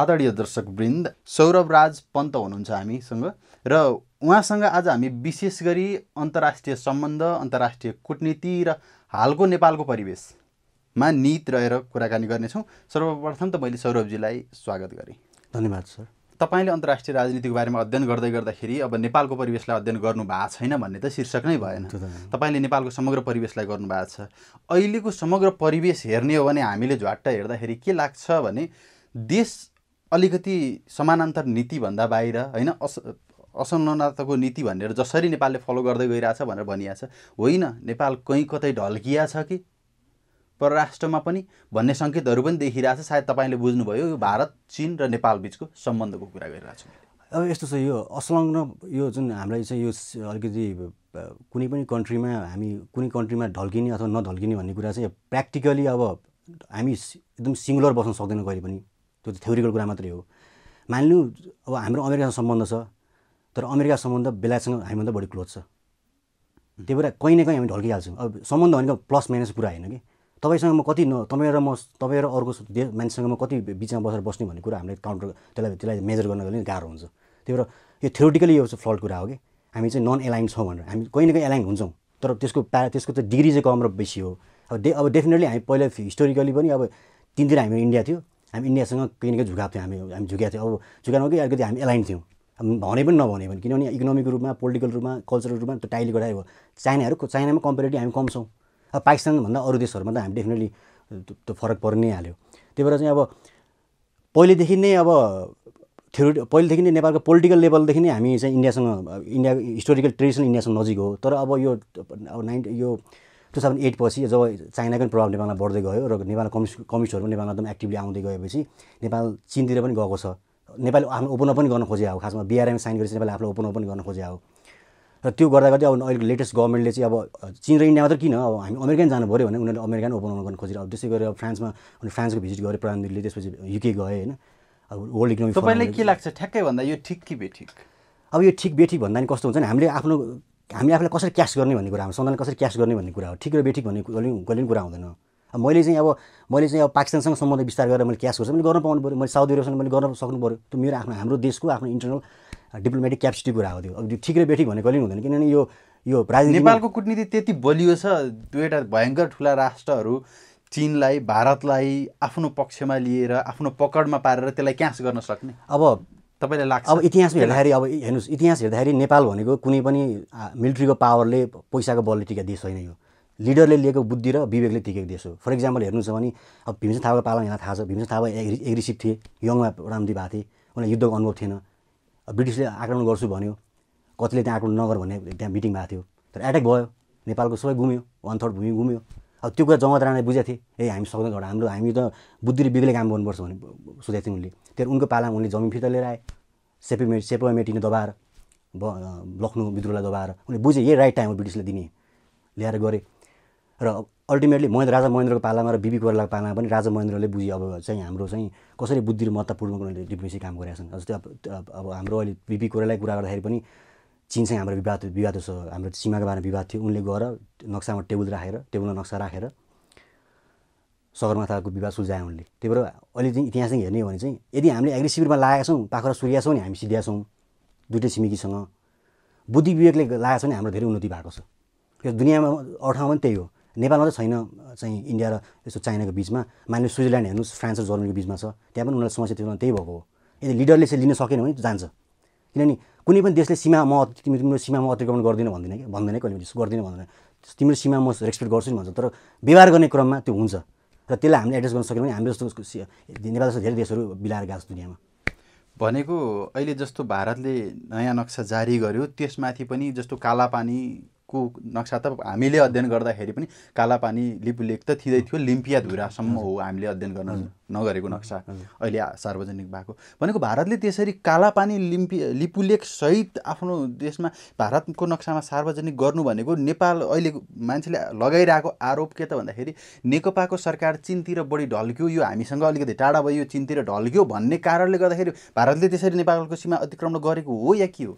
आदरणीय दर्शक वृन्द सौरभ राज पन्त हुनुहुन्छ हामीसँग र उहाँसँग आज हामी विशेष गरी अन्तर्राष्ट्रिय सम्बन्ध अन्तर्राष्ट्रिय कुटनीति र हालको नेपालको परिवेशमा नित रहेर कुराकानी गर्नेछौँ सर्वप्रथम त मैले सौरभजीलाई स्वागत गरेँ धन्यवाद सर तपाईँले अन्तर्राष्ट्रिय राजनीतिको बारेमा अध्ययन गर्दै गर्दाखेरि अब नेपालको परिवेशलाई अध्ययन गर्नु भएको छैन भन्ने त शीर्षक नै भएन तपाईँले नेपालको समग्र परिवेशलाई गर्नुभएको छ अहिलेको समग्र परिवेश हेर्ने हो भने हामीले झ्वाट्ट हेर्दाखेरि के लाग्छ भने देश अलिकति समानान्तर नीतिभन्दा बाहिर होइन अस असमानताको नीति भनेर जसरी नेपालले फलो गर्दै गइरहेछ भनेर भनिएको छ होइन नेपाल कहीँ कतै ढल्किया छ कि परराष्ट्रमा पनि भन्ने सङ्केतहरू पनि देखिरहेछ सायद तपाईँले बुझ्नुभयो यो भारत चिन र नेपाल बिचको सम्बन्धको कुरा गरिरहेको छु अब यस्तो छ यो असलग्न यो जुन हामीलाई चाहिँ यो अलिकति कुनै पनि कन्ट्रीमा हामी कुनै कन्ट्रीमा ढल्किने अथवा नढल्किने भन्ने कुरा चाहिँ प्र्याक्टिकली अब हामी एकदम सिङ्गुलर बस्न सक्दैनौँ कहिले पनि त्यो त थ्योरिकल कुरा मात्रै हो मान्नु अब हाम्रो अमेरिकासँग सम्बन्ध छ तर अमेरिका सम्बन्ध बेलायतसँग हामीभन्दा बढी क्लोज छ त्यही भएर कहीँ न कहीँ हामी ढल्किहाल्छौँ अब सम्बन्ध भनेको प्लस माइनस कुरा होइन कि तपाईँसँग म कति न तपाईँ र म तपाईँ र अर्को देश मान्छेसँग म कति बिचमा बसेर बस्ने भन्ने कुरा हामीले काउन्टर त्यसलाई त्यसलाई मेजर गर्नको लागि गाह्रो हुन्छ त्यही भएर यो थ्योरिटिकली यो फ्लट फ्लड कुरा हो कि हामी चाहिँ नन एलाइन छौँ भनेर हामी कहीँ न कहीँ एलाइन हुन्छौँ तर त्यसको प्या त्यसको चाहिँ डिग्री चाहिँ कम र बेसी हो अब डे अब डेफिनेटली हामी पहिला हिस्टोरिकली पनि अब तिनतिर हामी इन्डिया थियो हामी इन्डियासँग किनकै झुकाएको थियौँ हामी हामी झुकेको थियौँ अब झुकाएको कि अलिकति हामी एलाइन थियौँ भने पनि नभने पनि किनभने इकोनोमिक रूपमा पोलिटिकल रूपमा कल्चरल रूपमा त्यो टाइली गरायो हो चाइनाहरू चाइनामा कम्पेरिटिभ हामी कम छौँ अब पाकिस्तानभन्दा अरू देशहरूमा त हामी डेफिनेटली त्यो फरक पर्नै हाल्यो त्यही भएर चाहिँ अब पहिलेदेखि नै अब थियो पहिलेदेखि नै नेपालको पोलिटिकल लेभलदेखि नै हामी चाहिँ इन्डियासँग इन्डिया हिस्टोरिकल ट्रेडिसनल इन्डियासँग नजिक हो तर अब यो अब नाइन्टी यो टु थाउजन्ड एटपछि पछि जब चाइनाको प्रभाव नेपालमा बढ्दै गयो र नेपाल कम्युनिस्ट कम्युनिस्टहरू पनि नेपालमा एकदम एक्टिभली आउँदै गएपछि नेपाल चिनतिर पनि गएको छ नेपाली आफ्नो ओपन पनि गर्न खोजे हो खासमा बिआरएम साइन गरेपछि नेपाल आफ्नो ओपन पनि गर्न खोजे हो र त्यो गर्दा गर्दै अब अहिलेको लेटेस्ट गभर्मेन्टले चाहिँ अब चिन र इन्डिया मात्र किन अब हामी अमेरिकन जानु पऱ्यो भने उनीहरूले अमेरिकन ओपन गर्न खोजेर अब त्यसै गरेर अब फ्रान्समा फ्रान्सको भिजिट गऱ्यो प्रधानमन्त्रीले त्यसपछि युके गए होइन अब वर्ल्ड इकोनोमी तपाईँलाई के लाग्छ ठ्याक्कै भन्दा यो ठिक कि बेठिक अब यो ठिक बेठिक भन्दा नि कस्तो हुन्छ नि हामीले आफ्नो हामी आफूलाई कसरी क्यास गर्ने भन्ने कुरा हो सन्तान कसरी क्यास गर्ने भन्ने कुरा हो ठिक र बेठिक भन्ने कहिले पनि कुरा हुँदैन अब मैले चाहिँ अब मैले चाहिँ अब पाकिस्तानसँग सम्बन्ध विस्तार गरेर मैले क्यास गर्छु मैले गर्न पाउनु पऱ्यो मैले साउदी अरेबियासँग मैले गर्न सक्नु पऱ्यो त्यो मेरो आफ्नो हाम्रो देशको आफ्नो इन्टरनल डिप्लोमेटिक क्यापेसिटी कुरा हो त्यो अब ठिक र बेठिक भन्ने कहिले हुँदैन किनभने यो यो राजनीति नेपालको कुटनीति त्यति बलियो छ दुईवटा भयङ्कर ठुला राष्ट्रहरू चिनलाई भारतलाई आफ्नो पक्षमा लिएर आफ्नो पकडमा पारेर त्यसलाई क्यास गर्न सक्ने अब तपाईँलाई लाग्छ अब इतिहासमा हेर्दाखेरि अब हेर्नुहोस् इतिहास हेर्दाखेरि नेपाल भनेको कुनै पनि मिलिट्रीको पावरले पैसाको बलले टिका देश होइन यो लिडरले लिएको बुद्धि र विवेकले टिकेको देश हो फर इक्जाम्पल हेर्नु छ भने अब भीमसेन थापाको पालामा यहाँ थाहा छ भीमसेन थापा एग्रेसिभ थिए यङमा रामदी भएको थिए उनलाई युद्धको अनुभव थिएन ब्रिटिसले आक्रमण गर्छु भन्यो कतिले त्यहाँ आक्रमण नगर भन्ने त्यहाँ मिटिङ भएको थियो तर एट्याक भयो नेपालको सबै गुम्यो वान थर्ड भूमि गुम्यो अब त्यो कुरा जगत राणाले बुझेको थिएँ ए हामी सक्दैन एउटा हाम्रो हामी त बुद्धिले बिग्रेको काम गर्नुपर्छ भने सोधेको थिएँ उनले त्यहाँ उनको पालामा उनले जमिन फिर्ता लिएर आए सेपे मेट सेपो मेटिने दबाएर ब लखनऊ विद्रोहलाई दबाएर उनले बुझे यही राइट टाइम हो ब्रिटिसले दिने ल्याएर गरे र अल्टिमेटली महेन्द्र राजा महेन्द्रको पालामा र बिबी कोइरालाको पालामा पनि राजा महेन्द्रले बुझे अब चाहिँ हाम्रो चाहिँ कसरी बुद्धि र महत्त्वपूर्ण उनीहरूले काम गरेका छन् जस्तै अब अब हाम्रो अहिले बिबी कोइरालाको कुरा गर्दाखेरि पनि चिनसँग हाम्रो विवाद विवाद छ हाम्रो सीमाको बारेमा विवाद थियो उनले गएर नक्सामा टेबल राखेर टेबलमा नक्सा राखेर सगरमाथाको विवाद सुल्झायो उनले त्यही भएर अहिले चाहिँ इतिहास हेर्ने हो भने चाहिँ यदि हामीले एग्रेसिभमा लागेका छौँ पाखरा सुर्या छौँ नि हामी सिध्या छौँ दुइटै छिमेकीसँग बुद्धि विवेकले लागेको छ भने हाम्रो धेरै उन्नति भएको छ यो दुनियाँमा अरू ठाउँमा पनि त्यही हो नेपालमा त छैन चाहिँ इन्डिया र यसो चाइनाको बिचमा मान्यो स्विजरल्यान्ड हेर्नुहोस् फ्रान्स र जर्मनीको बिचमा छ त्यहाँ पनि उनीहरूलाई समस्या त्यो त्यही भएको हो यदि लिडरले चाहिँ लिन सकेन भने जान्छ किनभने कुनै पनि देशले सीमा म तिमी तिम्रो सीमा म अतिक्रमण गर्दिनँ भन्दैन कि भन्दैन कहिले पनि गर्दिनँ भन्दैन तिम्रो सीमा म रेस्पेक्ट गर्छु नि भन्छ तर व्यवहार गर्ने क्रममा त्यो हुन्छ र त्यसलाई हामीले एड्रेस गर्न सक्यौँ भने हाम्रो जस्तो नेपाल जस्तो धेरै देशहरू बिलाएर गएको छ दुनियाँमा भनेको अहिले जस्तो भारतले नयाँ नक्सा जारी गर्यो त्यसमाथि पनि जस्तो कालापानी को नक्सा त हामीले अध्ययन गर्दाखेरि पनि कालापानी लिपुलेक त थिँदै थियो लिम्पिया धुरासम्म हो हामीले अध्ययन गर्न नगरेको नक्सा अहिले सार्वजनिक भएको भनेको भारतले त्यसरी कालापानी लिम्पि लिपुलेक सहित आफ्नो देशमा भारतको नक्सामा सार्वजनिक गर्नु भनेको नेपाल अहिले मान्छेले लगाइरहेको आरोप के त भन्दाखेरि नेकपाको सरकार चिनतिर बढी ढल्क्यो यो हामीसँग अलिकति टाढा भयो यो चिनतिर ढल्क्यो भन्ने कारणले गर्दाखेरि भारतले त्यसरी नेपालको सीमा अतिक्रमण गरेको हो या के हो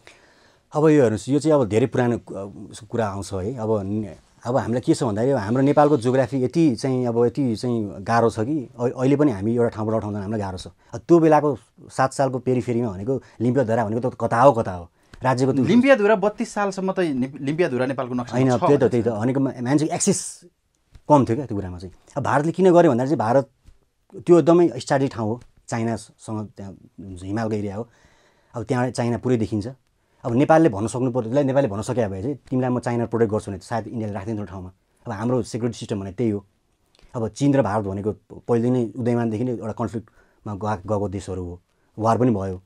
अब यो हेर्नुहोस् यो चाहिँ अब धेरै पुरानो कुरा आउँछ है अब अब हामीलाई के छ भन्दाखेरि हाम्रो नेपालको जोग्राफी यति चाहिँ अब यति चाहिँ गाह्रो छ कि अहिले पनि हामी एउटा ठाउँबाट जाँदा हामीलाई गाह्रो छ त्यो बेलाको सात सालको पेरिफेरीमा भनेको लिम्पियाधुरा भनेको त कता हो कता हो राज्यको लिम्पियाधुरा बत्तिस सालसम्म त लिम्पियाधुरा नेपालको नक्सा होइन त्यही त त्यही त भनेको मान्छेको एक्सेस कम थियो क्या त्यो कुरामा चाहिँ अब भारतले किन गर्यो भन्दा चाहिँ भारत त्यो एकदमै स्ट्राटेजिक ठाउँ हो चाइनासँग त्यहाँ हिमालको एरिया हो अब त्यहाँ चाइना पुरै देखिन्छ अब नेपालले भन्न सक्नु पर्यो त्यसलाई नेपालले भन्न सके भए चाहिँ तिमीलाई म चाइना प्रोटेक्ट गर्छु भने सायद इन्डियाले राख्दैन ठाउँमा अब हाम्रो सेक्युरिटी सिस्टम भने त्यही हो अब चिन र भारत भनेको पहिले नै उदयमानदेखि नै एउटा कन्फ्लिक्टमा गएको गएको देशहरू हो वार पनि भयो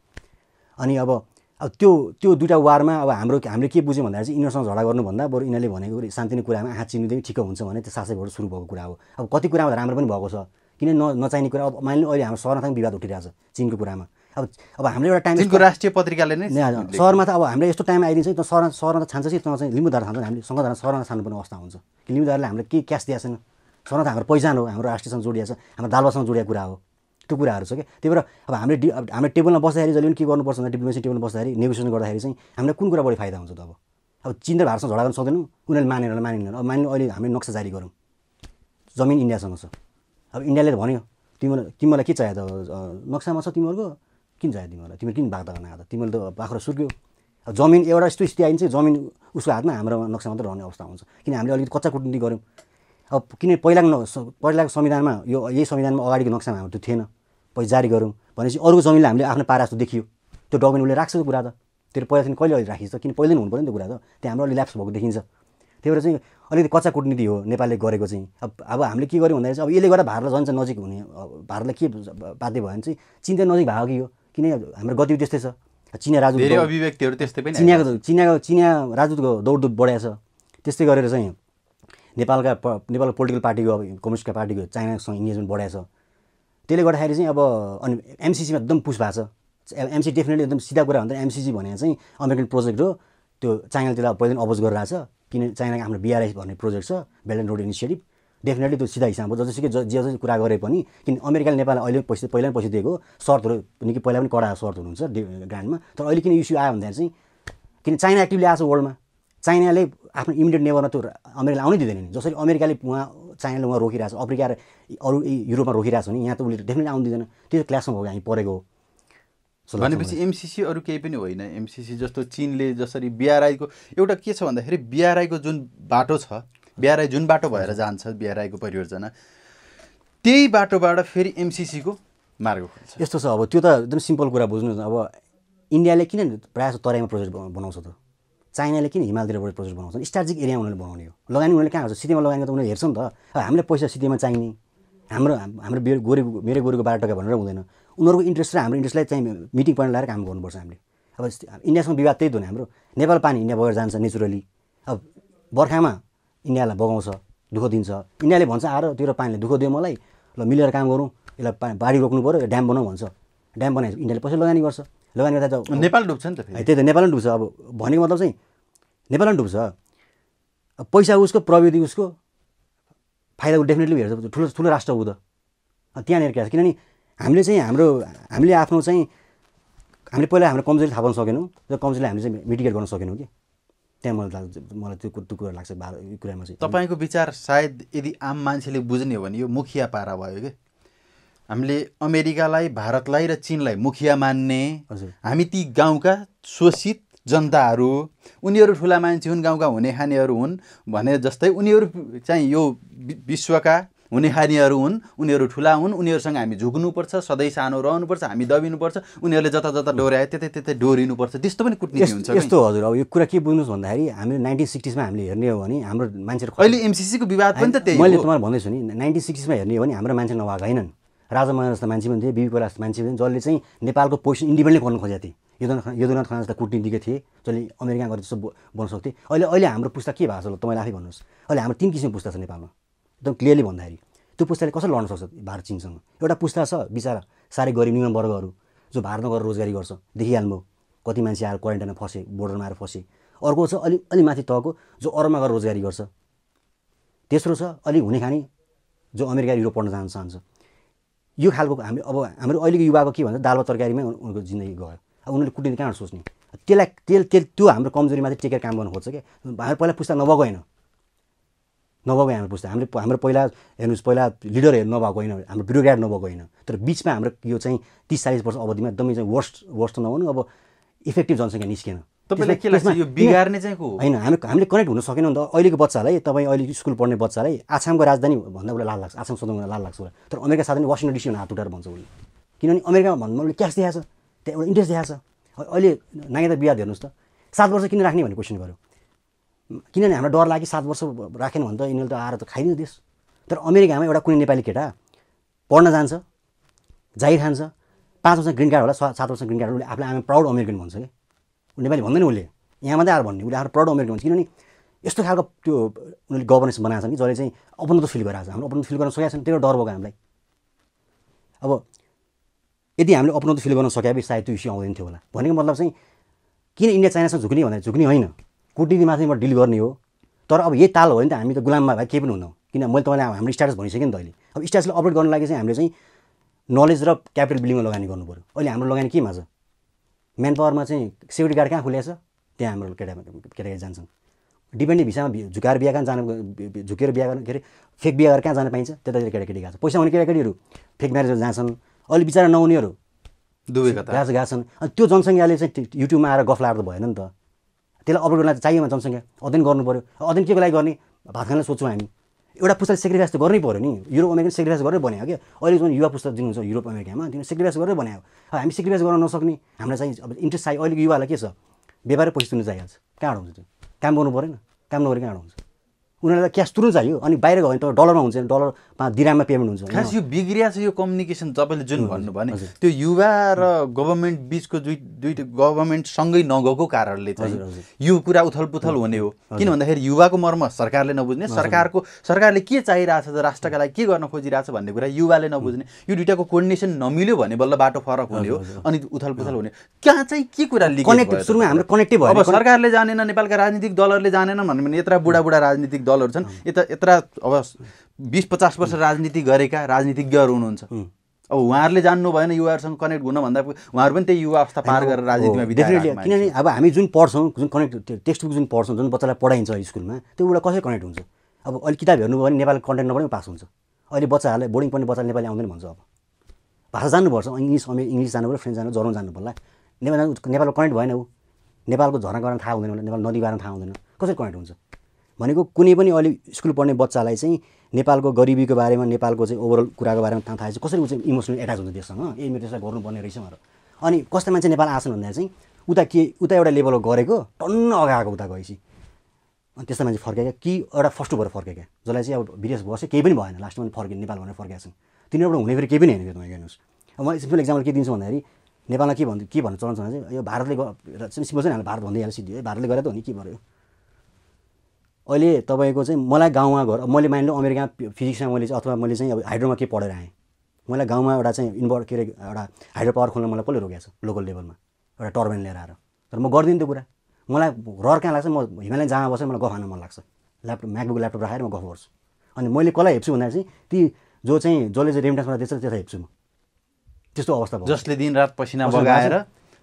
अनि अब अब त्यो त्यो दुइटा वारमा अब हाम्रो हामीले के बुझ्यौँ भन्दाखेरि चाहिँ यिनीहरूसँग झगडा गर्नुभन्दा बरु यिनीहरूले भनेको शान्ति कुरामा आँखा चिन्नुदेखि ठिक हुन्छ भने त्यो शासकबाट सुरु भएको कुरा हो अब कति कुरामा राम्रो पनि भएको छ किन न नचाहिने कुरा अब मैले अहिले हाम्रो सरनाथाङ विवाद उठिरहेको छ चिनको कुरामा अब अब हाम्रो एउटा टाइम राष्ट्रिय पत्रिकाले नै सहरमा त अब हामीले यस्तो टाइम आइदिन्छ त सहर सहरमा त छान्छ कि त चाहिँ लिम्बुदार छान्छ हामीले सङ्घद्वारा सहरमा छान्नुपर्ने अवस्था हुन्छ कि लिम्बूद्वाराले हामीले केही क्यास दिएको छैन सहरमा त हाम्रो पहिचान हो हाम्रो राष्ट्रसँग जोडिएको छ हाम्रो दालवासँग जोडिएको कुरा हो त्यो कुराहरू छ क्या त्यही भएर अब हामीले डि हामीले टेबलमा बस्दाखेरि जहिले पनि के गर्नुपर्छ भन्दा डिप्लोमेसी टेबलमा बस्दाखेरि नेगोसिएसन गर्दाखेरि चाहिँ हामीलाई कुन कुरा बढी फाइदा हुन्छ त अब अब चिन र भारतसँग झगडा गर्न सक्दैनौँ उनीहरूले मानेर मानिँदैन अब मान्नु अहिले हामीले नक्सा जारी गरौँ जमिन इन्डियासँग छ अब इन्डियाले भन्यो तिमीलाई तिमीलाई के चाहियो त नक्सामा छ तिमीहरूको किन चाहियो तिमीलाई तिमीले किन बाग्दा गर्न आएको तिमीले त बाख्रो अब जमिन एउटा यस्तो स्थिति आइन्छ जमिन उसको हातमा हाम्रो नक्सा मात्र रहने अवस्था हुन्छ किन हामीले अलिकति कच्चा कुटनीति गऱ्यौँ अब किन पहिलाको पहिलाको संविधानमा यो यही संविधानमा अगाडिको नक्सामा हाम्रो त्यो थिएन पछि जारी गऱ्यौँ भनेपछि अरूको जमिनले हामीले आफ्नो पारा जस्तो देखियो त्यो डकुमेन्ट उसले राख्छ कुरा त त्यो पहिला चाहिँ कहिले अहिले राखिन्छ किन पहिल्यै हुनु पऱ्यो नि त्यो कुरा त त्यहाँ हाम्रो अलिक ल्याप्स भएको देखिन्छ त्यही भएर चाहिँ अलिकति कच्चा कुटनीति हो नेपालले गरेको चाहिँ अब अब हामीले के गर्यौँ भन्दाखेरि चाहिँ अब यसले गर्दा भारतलाई झन् नजिक हुने भारतलाई के बाध्य भयो भने चाहिँ चिन्ता नजिक भएको कि हो किन हाम्रो गतिविधि त्यस्तै छ चिनिया राजु धेरै अभिव्यक्तिहरू त्यस्तै पनि चिनियाको चिनियाको चिनिया राजदूतको दौडदुप बढाएछ त्यस्तै गरेर चाहिँ नेपालका नेपालको पोलिटिकल पार्टीको अब कम्युनिस्टका पार्टीको चाइनासँग इङ्गेजमेन्ट बढाएछ त्यसले गर्दाखेरि चाहिँ अब अनि एमसिसीमा एकदम पुस भएको छ एमसी डेफिनेटली एकदम सिधा कुरा भन्दा एमसिसी भने चाहिँ अमेरिकन प्रोजेक्ट हो त्यो चाइनाले त्यसलाई पहिला अपोज छ किन चाइनाको हाम्रो बिआरआई भन्ने प्रोजेक्ट छ belt and road initiative definitely त्यो सिधा हिसाब हो जसरी ज जे जसरी कुरा गरे पनि किन अमेरिकाले नेपाललाई अहिले पैसा पहिला पनि पैसा दिएको सर्तहरू किनकि पहिला पनि कडा सर्त हुनुहुन्छ ग्रान्डमा तर अहिले किन इस्यु आयो भन्दाखेरि चाहिँ किन चाइना एक्टिभली आएको छ वर्ल्डमा चाइनाले आफ्नो इमिडिएट नेबरमा त्यो अमेरिकाले आउनै दिँदैन नि जसरी अमेरिकाले उहाँ चाइनाले उहाँ रोकिरहेको छ अफ्रिका र अरू युरोपमा रोकिरहेको छ भने यहाँ त उसले डेफिनेटली आउनु दिँदैन त्यो क्लासमा हो हामी परेको हो भनेपछि एमसिसी अरू केही पनि होइन एमसिसी जस्तो चिनले जसरी बिआरआईको एउटा के छ भन्दाखेरि बिआरआईको जुन बाटो छ बिहाराई जुन बाटो भएर जान्छ बिहाराईको परियोजना त्यही बाटोबाट फेरि एमसिसीको मार्ग खोल्छ यस्तो छ अब त्यो त एकदम सिम्पल कुरा बुझ्नु अब इन्डियाले किन प्रायः जस्तो तराईमा प्रोजेक्ट बनाउँछ त चाइनाले किन हिमालतिरबाट प्रोजेक्ट बनाउँछ स्ट्राटेजिक एरिया उनीहरूले बनाउने हो लगानी उनीहरूले कहाँ आउँछ सिधैमा लगानी त उनीहरू हेर्छ नि त अब हामीलाई पैसा सिधैमा चाहिने हाम्रो हाम्रो बेर गोरी मेरो गोरेको बाह्र टका भनेर हुँदैन उनीहरूको इन्ट्रेस्ट र हाम्रो इन्ट्रेस्टलाई चाहिँ मिटिङ पोइन्ट लगाएर काम गर्नुपर्छ हामीले अब इन्डियासँग विवाद त्यही त हाम्रो नेपाल पानी इन्डिया बगेर जान्छ नेचुरली अब बर्खामा यिनीहरूलाई बगाउँछ दुःख दिन्छ यिनीहरूले भन्छ आएर तिम्रो पानीले दुःख दियो मलाई ल मिलेर काम गरौँ यसलाई पानी बाढी रोक्नु पऱ्यो ड्याम बनाऊ भन्छ ड्याम बनाए इन्डियाले पैसा लगानी गर्छ लगानी गर्दा त नेपाल डुब्छ नि त त्यही त नेपाल पनि डुब्छ अब भनेको मतलब चाहिँ नेपाल पनि डुब्छ पैसा उसको प्रविधि उसको फाइदा डेफिनेटली हेर्छ ठुलो ठुलो राष्ट्र हो त त्यहाँनिर के छ किनभने हामीले चाहिँ हाम्रो हामीले आफ्नो चाहिँ हामीले पहिला हाम्रो कमजोरी थाहा पाउन सकेनौँ र कमजोरी हामीले चाहिँ मिटिगेट गर्न सकेनौँ कि त्यहाँ मलाई लाग्छ मलाई त्यो त्यो कुरा लाग्छ बाह्र कुरामा चाहिँ तपाईँको विचार सायद यदि आम मान्छेले बुझ्ने हो भने यो मुखिया पारा भयो कि हामीले अमेरिकालाई भारतलाई र चिनलाई मुखिया मान्ने हजुर हामी ती गाउँका शोषित जनताहरू उनीहरू ठुला मान्छे हुन् गाउँका हुने खानेहरू हुन् भने जस्तै उनीहरू चाहिँ यो विश्वका हुने हुन् उनीहरू ठुला हुन् उनीहरूसँग हामी झुक्नुपर्छ सधैँ सानो रहनुपर्छ हामी दबिनुपर्छ उनीहरूले जता जता डोर्यायो त्यतै त्यतै डोरिनुपर्छ त्यस्तो पनि कुटनीति हुन्छ यस्तो हजुर अब यो कुरा के बुझ्नुहोस् भन्दाखेरि हामीले नाइन्टिन सिक्सटिजमा हामीले हेर्ने हो भने हाम्रो मान्छेहरू अहिले एमसिसीको विवाद पनि त त्यही मैले तपाईँलाई भन्दैछु नि नाइन्टिन सिक्सटिजमा हेर्ने हो भने हाम्रो मान्छे नभएको होइनन् राजा महाराज जस्तो मान्छे पनि थिए बिबी कोला जस्तो मान्छे पनि जसले चाहिँ नेपालको पोजिसन इन्डिपेन्डेन्ट गर्नु खोजेको थिए यदुनाथ यदुनाथ जस्तो जस्ता दिएको थिए जसले अमेरिका गरेर जस्तो बोल्न सक्थे अहिले अहिले हाम्रो पुस्ता के भएको छ तपाईँले आफै भन्नुहोस् अहिले हाम्रो तिन किसिमको पुस्ता छ नेपालमा एकदम क्लियरली भन्दाखेरि त्यो पुस्ताले कसरी लड्न सक्छ भारत चिनसँग एउटा पुस्ता छ बिचरा साह्रै गरिब निम्न वर्गहरू जो भारतमा गएर रोजगारी गर्छ देखिहाल्नुभयो कति मान्छे आएर क्वारेन्टाइनमा फसे बोर्डरमा आएर फसे अर्को छ अलि अलि माथि तहको जो अरबमा गएर रोजगारी गर्छ तेस्रो छ अलि हुने खाने जो अमेरिका युरोप पढ्न जान चाहन्छ यो खालको हामी अब हाम्रो अहिलेको युवाको के भन्छ दालमा तरकारीमै उनको जिन्दगी गयो अब उनीहरूले कुटिने कहाँबाट सोच्ने त्यसलाई त्यसले त्यो हाम्रो कमजोरीमाथि टेकेर काम गर्नु खोज्छ क्या हाम्रो पहिला पुस्ता नभएको होइन नभएको हाम्रो पुस्ता हामीले हाम्रो पहिला हेर्नुहोस् पहिला लिडर लिडरहरू नभएको होइन हाम्रो ब्युरोक्राट नभएको होइन तर बिचमा हाम्रो यो चाहिँ तिस चालिस वर्ष अवधिमा एकदमै चाहिँ वर्स्ट वर्स्ट नभनु अब इफेक्टिभ जनसङ्ख्या निस्केन तपाईँलाई के लाग्छ यो बिगार्ने चाहिँ को होइन हामी हामीले कनेक्ट हुन सकेनौँ नि त अहिलेको बच्चालाई तपाईँ अहिले स्कुल पढ्ने बच्चालाई आसामको राजधानी भन्दा उसलाई लाल लाग्छ आसाम सदनमा लाल लाग्छ उसलाई तर अमेरिका साधन वासिङटन डिसीमा हात उठाएर भन्छ उसले किनभने अमेरिकामा भन्दा उसले क्यास देखाएको छ त्यहाँ एउटा इन्ट्रेस्ट देखाएको छ अहिले नागरिकता बिहा हेर्नुहोस् त सात वर्ष किन राख्ने भन्ने क्वेसन गऱ्यो किनभने हाम्रो डर लाग्यो सात वर्ष राखेन भने त यिनीहरूले त आएर त खाइदिनु देश तर अमेरिकामा एउटा कुनै नेपाली केटा पढ्न जान्छ जाई खान्छ पाँच वर्ष ग्रिन कार्ड होला सात वर्ष ग्रिन कार्ड उसले आफूलाई आमा प्राउड अमेरिकन भन्छ कि नेपाली भन्दैन उसले यहाँ मात्रै आएर भन्ने उसले आफ्नो प्राउड अमेरिकन भन्छ किनभने यस्तो खालको त्यो उनीहरूले गभर्नेन्स बनाएको छन् कि जसले चाहिँ अपनत्व फिल गराएको छ हामीले अपनत्व फिल गर्न सकेका छैन त्यही डर भएको हामीलाई अब यदि हामीले अपनत्व फिल गर्न सके सायद त्यो इस्यु आउँदैन थियो होला भनेको मतलब चाहिँ किन इन्डिया चाइनासँग झुक्ने भन्दा झुक्ने होइन कुटनीति माथि म डिल गर्ने हो तर अब यही ताल हो भने त हामी त गुलाममा भए केही पनि हुँदैनौँ किन मैले तपाईँलाई हाम्रो स्ट्याटस भनिसकेँ नि त अहिले अब स्ट्याटसलाई अपडेट गर्नु लागि चाहिँ हामीले चाहिँ नलेज र क्यापिटल बिल्डिङमा लगानी पऱ्यो अहिले हाम्रो लगानी केमा छ म्यान पावरमा चाहिँ सेक्युरिटी गार्ड कहाँ खुलिया छ त्यहाँ हाम्रो केटा केटाकेटी जान्छन् डिपेन्डेन्ट भिसामा झुकाएर बिहा कहाँ जानु झुकेर बिहा गर्नु के अरे फेक बिहा गरेर कहाँ जान पाइन्छ त्यतातिर केटाकेटी गएको छ पैसा हुने केटाकेटीहरू फेक म्यारेजहरू जान्छन् अहिले बिचरा नहुनेहरू दुवै गएको गएको छन् अनि त्यो जनसङ्ख्याले चाहिँ युट्युबमा आएर गफ त भएन नि त त्यसलाई अपलोड गर्नलाई भने जनसङ्ख्या अध्ययन गर्नु पऱ्यो अध्ययन के लागि गर्ने भात खानलाई सोध्छौँ हामी एउटा पुस्ताले सेक्रिफाइस त गर्नै पऱ्यो नि युरोप अमेरिकन सेक्रिफाइस गरेर बनायो क्या अहिले जुन युवा पुस्ता हुन्छ युरोप अमेरिकामा त्यो सेक्रिफाइस गरेर बनायो हामी सेक्रिफाइस गर्न नसक्ने हामीलाई चाहिँ अब इन्ट्रेस्ट चाहियो अहिलेको युवालाई के छ व्यापारै पैसा तुल्नु चाहिहाल्छ कहाँबाट हुन्छ त्यो काम गर्नु परेन काम नगरेको कहाँबाट हुन्छ उनीहरूलाई क्यास थ्रु चाहियो अनि बाहिर गयो भने त डलरमा हुन्छ डलरमा दिराममा पेमेन्ट हुन्छ खास यो बिग्रिया छ यो कम्युनिकेसन तपाईँले जुन भन्नुभयो भने त्यो युवा र गभर्मेन्ट बिचको दुई दुई गभर्मेन्टसँगै नगएको कारणले चाहिँ यो कुरा उथलपुथल हुने हो किन भन्दाखेरि युवाको मर्म सरकारले नबुझ्ने सरकारको सरकारले के चाहिरहेछ त राष्ट्रका लागि के गर्न खोजिरहेछ भन्ने कुरा युवाले नबुझ्ने यो दुइटाको कोर्डिनेसन नमिल्यो भने बल्ल बाटो फरक हुने हो अनि उथलपुथल हुने कहाँ चाहिँ के कुरा सुरुमा हाम्रो कनेक्टिभ अब सरकारले जानेन नेपालका राजनीतिक दलहरूले जानेन भन्यो भने यत्र बुढाबुढा राजनीतिक दलहरू छन् यता यत्र अब बिस पचास वर्ष राजनीति गरेका राजनीतिज्ञहरू हुनुहुन्छ अब उहाँहरूले जान्नु भएन युवाहरूसँग कनेक्ट हुन भन्दा उहाँहरू पनि त्यही युवा अवस्था पार गरेर राजनीतिमा डेफिनेटली किनभने अब हामी जुन पढ्छौँ जुन कनेक्ट टेक्स्ट बुक जुन पढ्छौँ जुन बच्चालाई पढाइन्छ स्कुलमा त्योबाट कसरी कनेक्ट हुन्छ अब अहिले किताब हेर्नुभयो भने नेपाल कन्टेन्ट पनि पास हुन्छ अहिले बच्चाहरूलाई बोर्डिङ पनि बच्चा नेपाली आउँदैन भन्छ अब भाषा जानुपर्छ इङ्ग्लिस इङ्ग्लिस जानु पऱ्यो फ्रेन्च जानु जर्मन जानु पर्ला नेपाल नेपालको कनेक्ट भएन ऊ नेपालको झरना गर्न थाहा हुँदैन होला नेपाल नदी बारेमा थाहा हुँदैन कसरी कनेक्ट हुन्छ भनेको कुनै पनि अहिले स्कुल पढ्ने बच्चालाई चाहिँ नेपालको गरिबीको बारेमा नेपालको चाहिँ ओभरअल कुराको बारेमा थाहा थाहा छ कसरी ऊ चाहिँ इमोसनल एट्याच हुन्छ त्यससँग ए मेरो त्यसलाई गर्नुपर्ने रहेछ भनेर अनि कस्तो मान्छे नेपाल आछन् भन्दा चाहिँ उता के उता एउटा लेभलको गरेको टन्न अगाएको उता गएपछि अनि त्यस्तो मान्छे फर्केका कि एउटा फर्स्ट भएर फर्केका जसलाई चाहिँ अब विदेश बस्यो केही पनि भएन लास्टमा फर्के नेपाल भनेर फर्केका छन् तिनीहरूबाट हुने फेरि केही पनि होइन तपाईँ हेर्नुहोस् अब म सिम्पल एक्जाम्पल के दिन्छु भन्दाखेरि नेपालमा के भन्नु के भन्नु चलन भने चाहिँ यो भारतले सिम्पल चाहिँ हामीले भारत भनिदिइहाल्यो सिधै भारतले गरेर त हो नि के भयो अहिले तपाईँको चाहिँ मलाई गाउँमा घर मैले मान्नु अमेरिका फिजिक्समा मैले अथवा मैले चाहिँ अब हाइड्रोमा के पढेर आएँ मलाई गाउँमा एउटा चाहिँ इन्भर के अरे एउटा हाइड्रो पावर खोल्न मलाई कसले रोकेको छ लोकल लेभलमा एउटा टर्बाइन लिएर आएर तर म गर्दिनँ त्यो कुरा मलाई रहर कहाँ लाग्छ म हिमालयन जहाँ बसेर मलाई गफ खान मन लाग्छ ल्यापटप म्याकबुक ल्यापटप राखेर म गफ गर्छु अनि मैले कसलाई हेप्छु भन्दा चाहिँ ती जो चाहिँ जसले चाहिँ रेमटासबाट दिएछ त्यसलाई हेप्छु म त्यस्तो अवस्था भयो जसले दिनरात पसिना बगाएर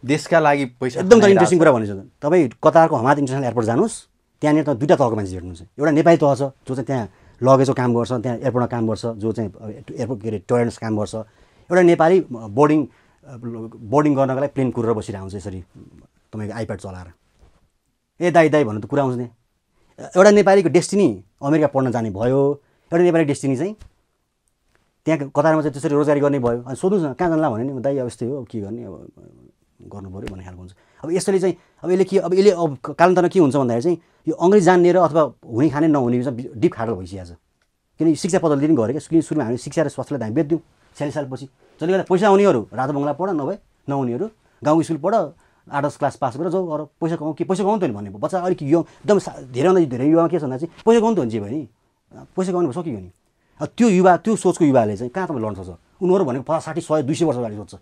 देशका लागि पैसा एकदम इन्ट्रेस्टिङ कुरा भनेको तपाईँ कतारको हमात इन्टरनेसनल एयरपोर्ट जानुहोस् त्यहाँनिर त दुइटा तहको मान्छे भेट्नुहुन्छ एउटा नेपाली तह छ जो चाहिँ त्यहाँ लगेजको काम गर्छ त्यहाँ एयरपोर्टमा काम गर्छ जो चाहिँ एयरपोर्ट के अरे टोयलेट्स काम गर्छ एउटा नेपाली बोर्डिङ बोर्डिङ गर्नको लागि प्लेन कुरेर बसिरहेको हुन्छ यसरी तपाईँको आइप्याड चलाएर ए दाई दाई भन्नु त कुरा आउँछ नि एउटा नेपालीको डेस्टिनी अमेरिका पढ्न जाने भयो एउटा नेपाली डेस्टिनी चाहिँ त्यहाँ कतारमा चाहिँ त्यसरी रोजगारी गर्ने भयो अनि सोध्नुहोस् न कहाँ जानुलाई भने नि दाई अब यस्तै हो के गर्ने अब गर्नु पऱ्यो भन्ने खालको हुन्छ अब यसले चाहिँ अब यसले के अब यसले अब कालान्तरमा के हुन्छ भन्दाखेरि चाहिँ यो अङ्ग्रेजी जान्ने र अथवा हुने खाने नहुने डिप खाडल भइसकेको छ किनकि शिक्षा पद्धति पनि गऱ्यो क्या सुरुमा हामी शिक्षा र स्वास्थ्यलाई हामी बेच्दियौँ छ्यालिस सालपछि जसले गर्दा पैसा आउनेहरू रातो बङ्गला पढ नभए नहुनेहरू गाउँ स्कुल पढ आठ दस क्लास पास गरेर जाउँ अरू पैसा कमाउँ कि पैसा कमाउँ त भन्ने बच्चा अलिक यो एकदम धेरैभन्दा धेरै युवामा के छ भन्दा चाहिँ पैसा कमाउनु त हुन्छ भने पैसा कमाउनु सकियो नि त्यो युवा त्यो सोचको युवाले चाहिँ कहाँ तपाईँ लड्न सक्छ उनीहरू भनेको पचास साठी सय दुई सय वर्ष अगाडि सोध्छ